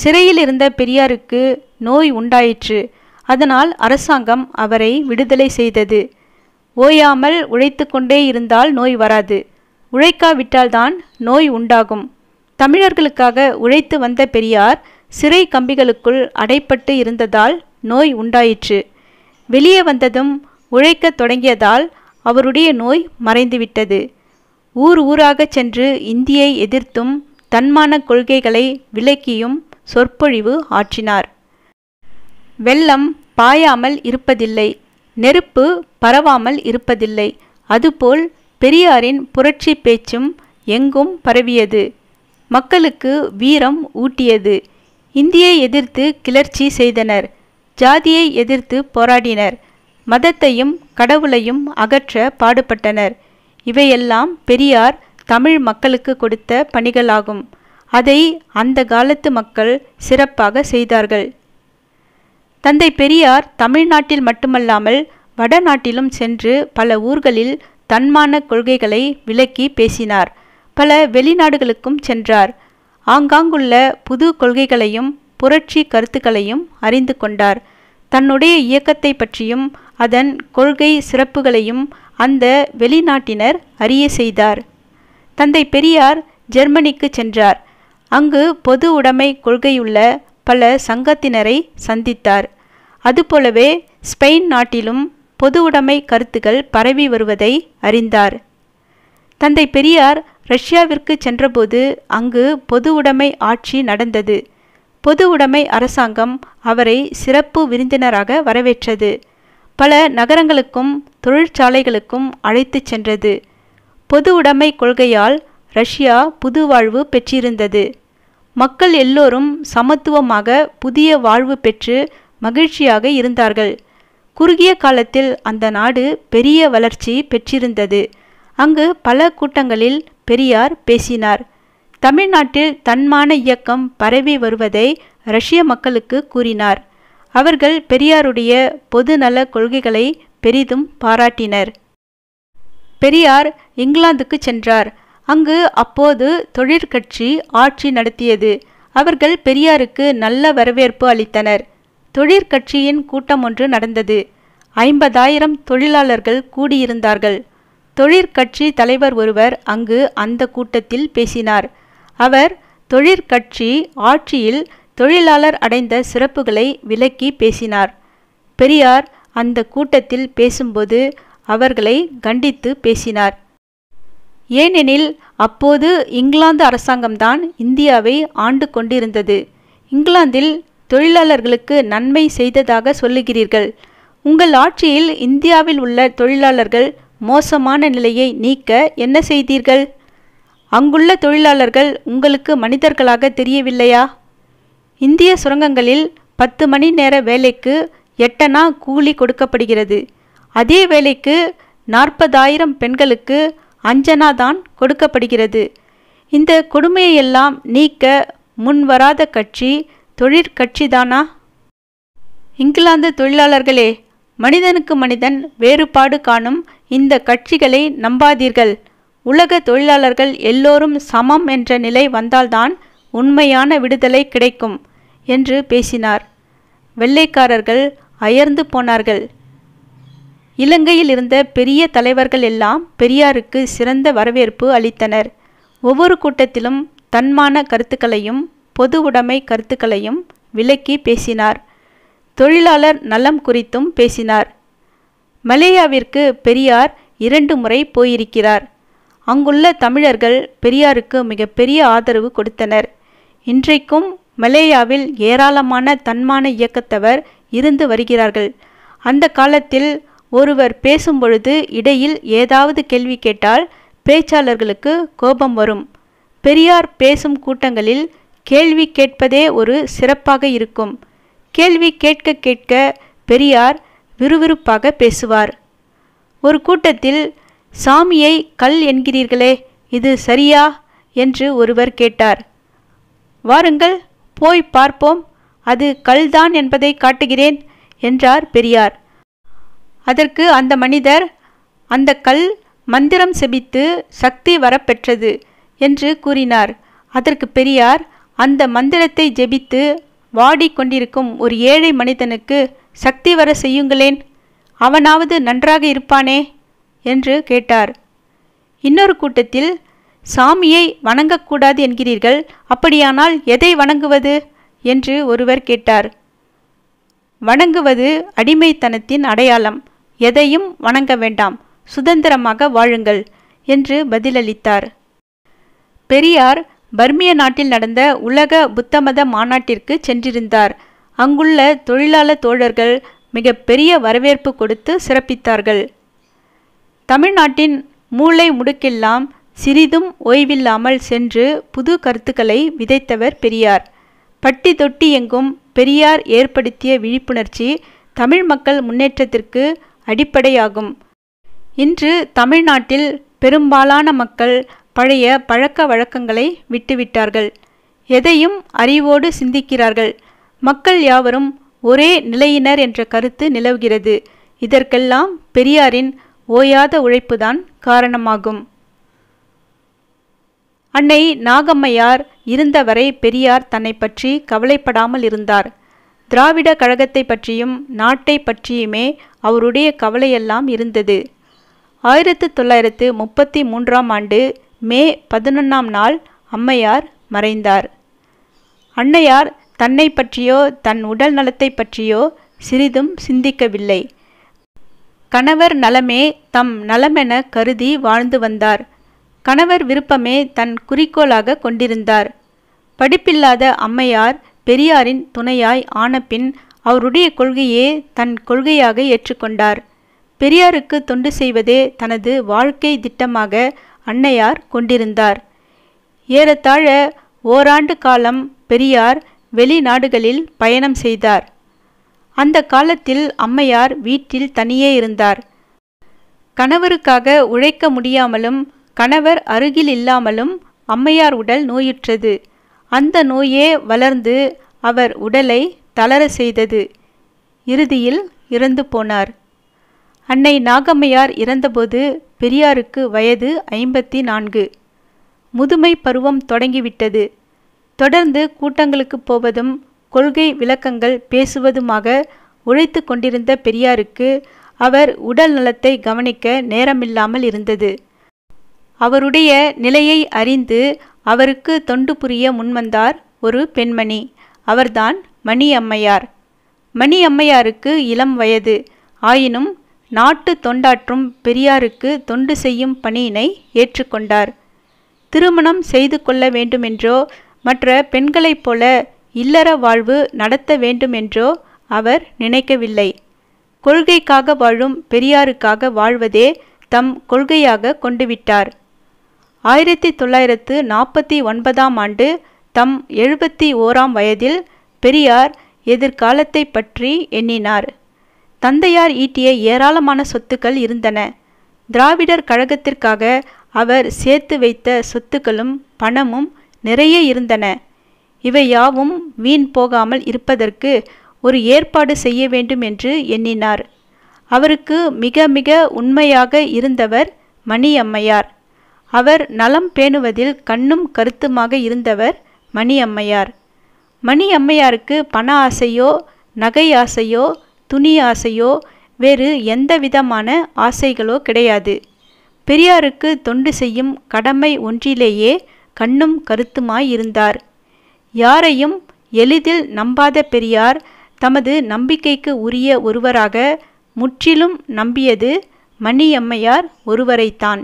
சிறையில் இருந்த பெரியாருக்கு நோய் உண்டாயிற்று அதனால் அரசாங்கம் அவரை விடுதலை செய்தது ஓயாமல் உழைத்து கொண்டே இருந்தால் நோய் வராது உழைக்காவிட்டால்தான் நோய் உண்டாகும் தமிழர்களுக்காக உழைத்து வந்த பெரியார் சிறை கம்பிகளுக்குள் அடைப்பட்டு இருந்ததால் நோய் உண்டாயிற்று வெளியே வந்ததும் உழைக்க தொடங்கியதால் அவருடைய நோய் மறைந்துவிட்டது ஊர் ஊராகச் சென்று இந்தியை எதிர்த்தும் தன்மான கொள்கைகளை விலக்கியும் சொற்பொழிவு ஆற்றினார் வெள்ளம் பாயாமல் இருப்பதில்லை நெருப்பு பரவாமல் இருப்பதில்லை அதுபோல் பெரியாரின் புரட்சி பேச்சும் எங்கும் பரவியது மக்களுக்கு வீரம் ஊட்டியது இந்தியை எதிர்த்து கிளர்ச்சி செய்தனர் ஜாதியை எதிர்த்து போராடினர் மதத்தையும் கடவுளையும் அகற்ற பாடுபட்டனர் இவையெல்லாம் பெரியார் தமிழ் மக்களுக்கு கொடுத்த பணிகளாகும் அதை அந்த காலத்து மக்கள் சிறப்பாக செய்தார்கள் தந்தை பெரியார் தமிழ்நாட்டில் மட்டுமல்லாமல் வடநாட்டிலும் சென்று பல ஊர்களில் தன்மான கொள்கைகளை விளக்கி பேசினார் பல வெளிநாடுகளுக்கும் சென்றார் ஆங்காங்குள்ள புது கொள்கைகளையும் புரட்சி கருத்துக்களையும் அறிந்து கொண்டார் தன்னுடைய இயக்கத்தை பற்றியும் அதன் கொள்கை சிறப்புகளையும் அந்த வெளிநாட்டினர் அறிய செய்தார் தந்தை பெரியார் ஜெர்மனிக்கு சென்றார் அங்கு பொது உடைமை கொள்கையுள்ள பல சங்கத்தினரை சந்தித்தார் அதுபோலவே ஸ்பெயின் நாட்டிலும் பொதுவுடைமை கருத்துக்கள் பரவி வருவதை அறிந்தார் தந்தை பெரியார் ரஷ்யாவிற்கு சென்றபோது அங்கு பொதுவுடைமை ஆட்சி நடந்தது பொதுவுடைமை அரசாங்கம் அவரை சிறப்பு விருந்தினராக வரவேற்றது பல நகரங்களுக்கும் தொழிற்சாலைகளுக்கும் அழைத்து சென்றது பொதுவுடைமை கொள்கையால் ரஷ்யா புது வாழ்வு பெற்றிருந்தது மக்கள் எல்லோரும் சமத்துவமாக புதிய வாழ்வு பெற்று மகிழ்ச்சியாக இருந்தார்கள் குறுகிய காலத்தில் அந்த நாடு பெரிய வளர்ச்சி பெற்றிருந்தது அங்கு பல கூட்டங்களில் பெரியார் பேசினார் தமிழ்நாட்டில் தன்மான இயக்கம் பரவி வருவதை ரஷ்ய மக்களுக்கு கூறினார் அவர்கள் பெரியாருடைய பொதுநல கொள்கைகளை பெரிதும் பாராட்டினர் பெரியார் இங்கிலாந்துக்கு சென்றார் அங்கு அப்போது தொழிற்கட்சி ஆட்சி நடத்தியது அவர்கள் பெரியாருக்கு நல்ல வரவேற்பு அளித்தனர் தொழிற்கட்சியின் கூட்டம் ஒன்று நடந்தது ஐம்பதாயிரம் தொழிலாளர்கள் கூடியிருந்தார்கள் தொழிற்கட்சி தலைவர் ஒருவர் அங்கு அந்த கூட்டத்தில் பேசினார் அவர் தொழிற்கட்சி ஆட்சியில் தொழிலாளர் அடைந்த சிறப்புகளை விலக்கி பேசினார் பெரியார் அந்த கூட்டத்தில் பேசும்போது அவர்களை கண்டித்து பேசினார் ஏனெனில் அப்போது இங்கிலாந்து அரசாங்கம்தான் இந்தியாவை ஆண்டு கொண்டிருந்தது இங்கிலாந்தில் தொழிலாளர்களுக்கு நன்மை செய்ததாக சொல்லுகிறீர்கள் உங்கள் ஆட்சியில் இந்தியாவில் உள்ள தொழிலாளர்கள் மோசமான நிலையை நீக்க என்ன செய்தீர்கள் அங்குள்ள தொழிலாளர்கள் உங்களுக்கு மனிதர்களாக தெரியவில்லையா இந்திய சுரங்கங்களில் பத்து மணி நேர வேலைக்கு எட்டனா கூலி கொடுக்கப்படுகிறது அதே வேலைக்கு நாற்பதாயிரம் பெண்களுக்கு அஞ்சனா தான் கொடுக்கப்படுகிறது இந்த கொடுமையெல்லாம் நீக்க முன்வராத கட்சி தொழிற்கட்சி தானா இங்கிலாந்து தொழிலாளர்களே மனிதனுக்கு மனிதன் வேறுபாடு காணும் இந்த கட்சிகளை நம்பாதீர்கள் உலக தொழிலாளர்கள் எல்லோரும் சமம் என்ற நிலை வந்தால்தான் உண்மையான விடுதலை கிடைக்கும் என்று பேசினார் வெள்ளைக்காரர்கள் அயர்ந்து போனார்கள் இலங்கையில் இருந்த பெரிய தலைவர்கள் எல்லாம் பெரியாருக்கு சிறந்த வரவேற்பு அளித்தனர் ஒவ்வொரு கூட்டத்திலும் தன்மான கருத்துக்களையும் பொது உடைமை கருத்துக்களையும் விளக்கி பேசினார் தொழிலாளர் நலம் குறித்தும் பேசினார் மலேயாவிற்கு பெரியார் இரண்டு முறை போயிருக்கிறார் அங்குள்ள தமிழர்கள் பெரியாருக்கு மிகப்பெரிய ஆதரவு கொடுத்தனர் இன்றைக்கும் மலேயாவில் ஏராளமான தன்மான இயக்கத்தவர் இருந்து வருகிறார்கள் அந்த காலத்தில் ஒருவர் பேசும்பொழுது இடையில் ஏதாவது கேள்வி கேட்டால் பேச்சாளர்களுக்கு கோபம் வரும் பெரியார் பேசும் கூட்டங்களில் கேள்வி கேட்பதே ஒரு சிறப்பாக இருக்கும் கேள்வி கேட்க கேட்க பெரியார் விறுவிறுப்பாக பேசுவார் ஒரு கூட்டத்தில் சாமியை கல் என்கிறீர்களே இது சரியா என்று ஒருவர் கேட்டார் வாருங்கள் போய் பார்ப்போம் அது கல்தான் என்பதை காட்டுகிறேன் என்றார் பெரியார் அதற்கு அந்த மனிதர் அந்த கல் மந்திரம் செபித்து சக்தி வரப்பெற்றது என்று கூறினார் அதற்கு பெரியார் அந்த மந்திரத்தை ஜெபித்து வாடிக்கொண்டிருக்கும் ஒரு ஏழை மனிதனுக்கு சக்தி வர செய்யுங்களேன் அவனாவது நன்றாக இருப்பானே என்று கேட்டார் இன்னொரு கூட்டத்தில் சாமியை வணங்கக்கூடாது என்கிறீர்கள் அப்படியானால் எதை வணங்குவது என்று ஒருவர் கேட்டார் வணங்குவது அடிமைத்தனத்தின் அடையாளம் எதையும் வணங்க வேண்டாம் சுதந்திரமாக வாழுங்கள் என்று பதிலளித்தார் பெரியார் பர்மிய நாட்டில் நடந்த உலக புத்தமத மாநாட்டிற்கு சென்றிருந்தார் அங்குள்ள தொழிலாளர் தோழர்கள் மிக பெரிய வரவேற்பு கொடுத்து சிறப்பித்தார்கள் தமிழ்நாட்டின் மூளை முடுக்கெல்லாம் சிறிதும் ஓய்வில்லாமல் சென்று புது கருத்துக்களை விதைத்தவர் பெரியார் பட்டி தொட்டி எங்கும் பெரியார் ஏற்படுத்திய விழிப்புணர்ச்சி தமிழ் மக்கள் முன்னேற்றத்திற்கு அடிப்படையாகும் இன்று தமிழ்நாட்டில் பெரும்பாலான மக்கள் பழைய பழக்க வழக்கங்களை விட்டுவிட்டார்கள் எதையும் அறிவோடு சிந்திக்கிறார்கள் மக்கள் யாவரும் ஒரே நிலையினர் என்ற கருத்து நிலவுகிறது இதற்கெல்லாம் பெரியாரின் ஓயாத உழைப்புதான் காரணமாகும் அன்னை நாகம்மையார் இருந்தவரை பெரியார் தன்னை பற்றி கவலைப்படாமல் இருந்தார் திராவிட கழகத்தை பற்றியும் நாட்டை பற்றியுமே அவருடைய கவலையெல்லாம் இருந்தது ஆயிரத்து தொள்ளாயிரத்து முப்பத்தி மூன்றாம் ஆண்டு மே பதினொன்றாம் நாள் அம்மையார் மறைந்தார் அன்னையார் தன்னை பற்றியோ தன் உடல் நலத்தை பற்றியோ சிறிதும் சிந்திக்கவில்லை கணவர் நலமே தம் நலமென கருதி வாழ்ந்து வந்தார் கணவர் விருப்பமே தன் குறிக்கோளாக கொண்டிருந்தார் படிப்பில்லாத அம்மையார் பெரியாரின் துணையாய் ஆனபின் அவருடைய கொள்கையே தன் கொள்கையாக ஏற்றுக்கொண்டார் பெரியாருக்கு தொண்டு செய்வதே தனது வாழ்க்கை திட்டமாக அன்னையார் கொண்டிருந்தார் ஏறத்தாழ ஓராண்டு காலம் பெரியார் வெளிநாடுகளில் பயணம் செய்தார் அந்த காலத்தில் அம்மையார் வீட்டில் தனியே இருந்தார் கணவருக்காக உழைக்க முடியாமலும் கணவர் அருகில் இல்லாமலும் அம்மையார் உடல் நோயுற்றது அந்த நோயே வளர்ந்து அவர் உடலை தளர செய்தது இறுதியில் இறந்து போனார் அன்னை நாகம்மையார் இறந்தபோது பெரியாருக்கு வயது ஐம்பத்தி நான்கு முதுமை பருவம் தொடங்கிவிட்டது தொடர்ந்து கூட்டங்களுக்கு போவதும் கொள்கை விளக்கங்கள் பேசுவதுமாக உழைத்து கொண்டிருந்த பெரியாருக்கு அவர் உடல் நலத்தை கவனிக்க நேரமில்லாமல் இருந்தது அவருடைய நிலையை அறிந்து அவருக்கு தொண்டு புரிய முன்வந்தார் ஒரு பெண்மணி அவர்தான் மணி அம்மையார் மணி அம்மையாருக்கு இளம் வயது ஆயினும் நாட்டு தொண்டாற்றும் பெரியாருக்கு தொண்டு செய்யும் பணியினை ஏற்றுக்கொண்டார் திருமணம் செய்து கொள்ள வேண்டுமென்றோ மற்ற பெண்களைப் போல இல்லற வாழ்வு நடத்த வேண்டுமென்றோ அவர் நினைக்கவில்லை கொள்கைக்காக வாழும் பெரியாருக்காக வாழ்வதே தம் கொள்கையாக கொண்டுவிட்டார் ஆயிரத்தி தொள்ளாயிரத்து நாற்பத்தி ஒன்பதாம் ஆண்டு தம் எழுபத்தி ஓராம் வயதில் பெரியார் எதிர்காலத்தை பற்றி எண்ணினார் தந்தையார் ஈட்டிய ஏராளமான சொத்துக்கள் இருந்தன திராவிடர் கழகத்திற்காக அவர் சேர்த்து வைத்த சொத்துக்களும் பணமும் நிறைய இருந்தன இவை யாவும் வீண் போகாமல் இருப்பதற்கு ஒரு ஏற்பாடு செய்ய வேண்டும் என்று எண்ணினார் அவருக்கு மிக மிக உண்மையாக இருந்தவர் மணியம்மையார் அவர் நலம் பேணுவதில் கண்ணும் கருத்துமாக இருந்தவர் மணியம்மையார் மணியம்மையாருக்கு பண ஆசையோ நகை ஆசையோ துணி ஆசையோ வேறு எந்த விதமான ஆசைகளோ கிடையாது பெரியாருக்கு தொண்டு செய்யும் கடமை ஒன்றிலேயே கண்ணும் கருத்துமாய் இருந்தார் யாரையும் எளிதில் நம்பாத பெரியார் தமது நம்பிக்கைக்கு உரிய ஒருவராக முற்றிலும் நம்பியது மணியம்மையார் ஒருவரைத்தான்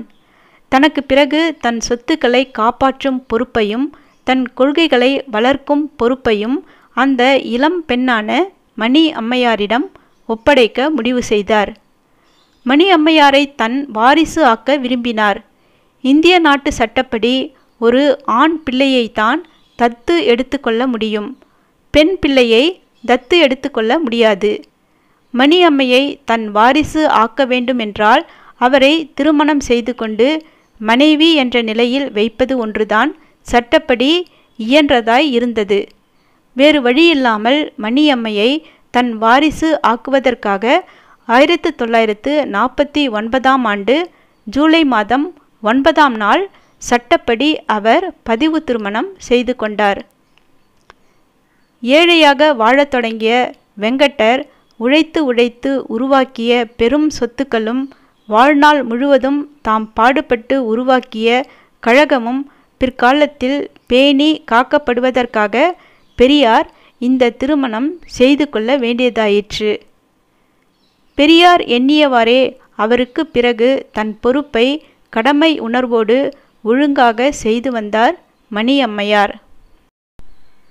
தனக்கு பிறகு தன் சொத்துக்களை காப்பாற்றும் பொறுப்பையும் தன் கொள்கைகளை வளர்க்கும் பொறுப்பையும் அந்த இளம் பெண்ணான மணி அம்மையாரிடம் ஒப்படைக்க முடிவு செய்தார் மணி அம்மையாரை தன் வாரிசு ஆக்க விரும்பினார் இந்திய நாட்டு சட்டப்படி ஒரு ஆண் பிள்ளையைத்தான் தத்து எடுத்துக்கொள்ள முடியும் பெண் பிள்ளையை தத்து எடுத்துக்கொள்ள முடியாது மணி அம்மையை தன் வாரிசு ஆக்க வேண்டுமென்றால் அவரை திருமணம் செய்து கொண்டு மனைவி என்ற நிலையில் வைப்பது ஒன்றுதான் சட்டப்படி இயன்றதாய் இருந்தது வேறு வழியில்லாமல் மணியம்மையை தன் வாரிசு ஆக்குவதற்காக ஆயிரத்து தொள்ளாயிரத்து நாற்பத்தி ஒன்பதாம் ஆண்டு ஜூலை மாதம் ஒன்பதாம் நாள் சட்டப்படி அவர் பதிவு திருமணம் செய்து கொண்டார் ஏழையாக வாழத் தொடங்கிய வெங்கட்டர் உழைத்து உழைத்து உருவாக்கிய பெரும் சொத்துக்களும் வாழ்நாள் முழுவதும் தாம் பாடுபட்டு உருவாக்கிய கழகமும் பிற்காலத்தில் பேணி காக்கப்படுவதற்காக பெரியார் இந்த திருமணம் செய்து கொள்ள வேண்டியதாயிற்று பெரியார் எண்ணியவாறே அவருக்கு பிறகு தன் பொறுப்பை கடமை உணர்வோடு ஒழுங்காக செய்து வந்தார் மணியம்மையார்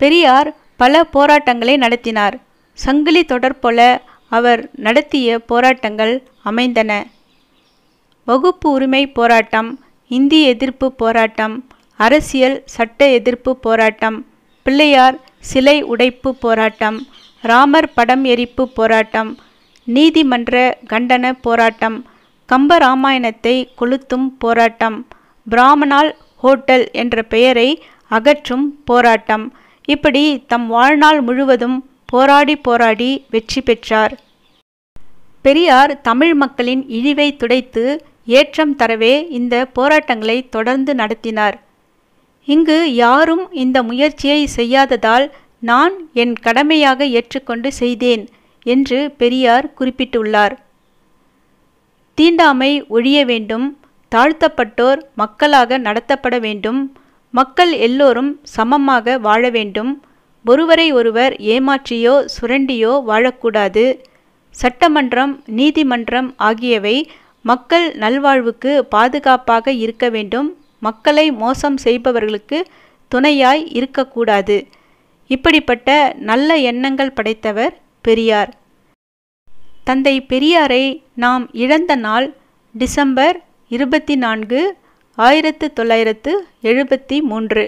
பெரியார் பல போராட்டங்களை நடத்தினார் சங்கிலி தொடர் போல அவர் நடத்திய போராட்டங்கள் அமைந்தன வகுப்பு உரிமை போராட்டம் இந்தி எதிர்ப்பு போராட்டம் அரசியல் சட்ட எதிர்ப்பு போராட்டம் பிள்ளையார் சிலை உடைப்பு போராட்டம் ராமர் படம் எரிப்பு போராட்டம் நீதிமன்ற கண்டன போராட்டம் கம்ப ராமாயணத்தை கொளுத்தும் போராட்டம் பிராமணால் ஹோட்டல் என்ற பெயரை அகற்றும் போராட்டம் இப்படி தம் வாழ்நாள் முழுவதும் போராடி போராடி வெற்றி பெற்றார் பெரியார் தமிழ் மக்களின் இழிவை துடைத்து ஏற்றம் தரவே இந்த போராட்டங்களை தொடர்ந்து நடத்தினார் இங்கு யாரும் இந்த முயற்சியை செய்யாததால் நான் என் கடமையாக ஏற்றுக்கொண்டு செய்தேன் என்று பெரியார் குறிப்பிட்டுள்ளார் தீண்டாமை ஒழிய வேண்டும் தாழ்த்தப்பட்டோர் மக்களாக நடத்தப்பட வேண்டும் மக்கள் எல்லோரும் சமமாக வாழ வேண்டும் ஒருவரை ஒருவர் ஏமாற்றியோ சுரண்டியோ வாழக்கூடாது சட்டமன்றம் நீதிமன்றம் ஆகியவை மக்கள் நல்வாழ்வுக்கு பாதுகாப்பாக இருக்க வேண்டும் மக்களை மோசம் செய்பவர்களுக்கு துணையாய் இருக்கக்கூடாது இப்படிப்பட்ட நல்ல எண்ணங்கள் படைத்தவர் பெரியார் தந்தை பெரியாரை நாம் இழந்த நாள் டிசம்பர் இருபத்தி நான்கு ஆயிரத்து தொள்ளாயிரத்து எழுபத்தி மூன்று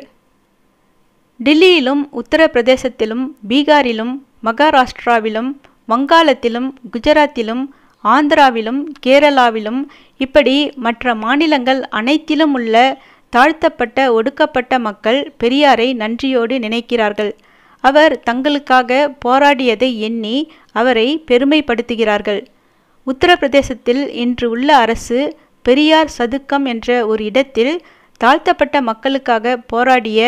டில்லியிலும் உத்தரப்பிரதேசத்திலும் பீகாரிலும் மகாராஷ்டிராவிலும் வங்காளத்திலும் குஜராத்திலும் ஆந்திராவிலும் கேரளாவிலும் இப்படி மற்ற மாநிலங்கள் அனைத்திலும் உள்ள தாழ்த்தப்பட்ட ஒடுக்கப்பட்ட மக்கள் பெரியாரை நன்றியோடு நினைக்கிறார்கள் அவர் தங்களுக்காக போராடியதை எண்ணி அவரை பெருமைப்படுத்துகிறார்கள் உத்தரப்பிரதேசத்தில் இன்று உள்ள அரசு பெரியார் சதுக்கம் என்ற ஒரு இடத்தில் தாழ்த்தப்பட்ட மக்களுக்காக போராடிய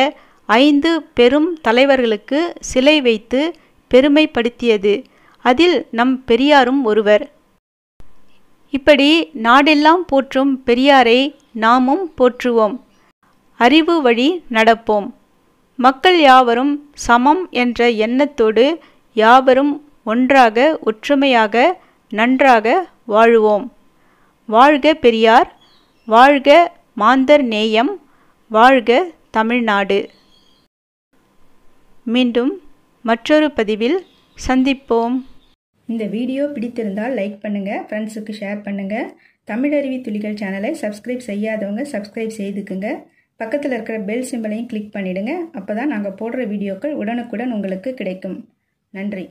ஐந்து பெரும் தலைவர்களுக்கு சிலை வைத்து பெருமைப்படுத்தியது அதில் நம் பெரியாரும் ஒருவர் இப்படி நாடெல்லாம் போற்றும் பெரியாரை நாமும் போற்றுவோம் அறிவு வழி நடப்போம் மக்கள் யாவரும் சமம் என்ற எண்ணத்தோடு யாவரும் ஒன்றாக ஒற்றுமையாக நன்றாக வாழ்வோம் வாழ்க பெரியார் வாழ்க மாந்தர் நேயம் வாழ்க தமிழ்நாடு மீண்டும் மற்றொரு பதிவில் சந்திப்போம் இந்த வீடியோ பிடித்திருந்தால் லைக் பண்ணுங்கள் ஃப்ரெண்ட்ஸுக்கு ஷேர் பண்ணுங்கள் தமிழருவி துளிகள் சேனலை சப்ஸ்கிரைப் செய்யாதவங்க சப்ஸ்கிரைப் செய்துக்குங்க பக்கத்தில் இருக்கிற பெல் சிம்பிளையும் கிளிக் பண்ணிவிடுங்க அப்போ தான் நாங்கள் போடுற வீடியோக்கள் உடனுக்குடன் உங்களுக்கு கிடைக்கும் நன்றி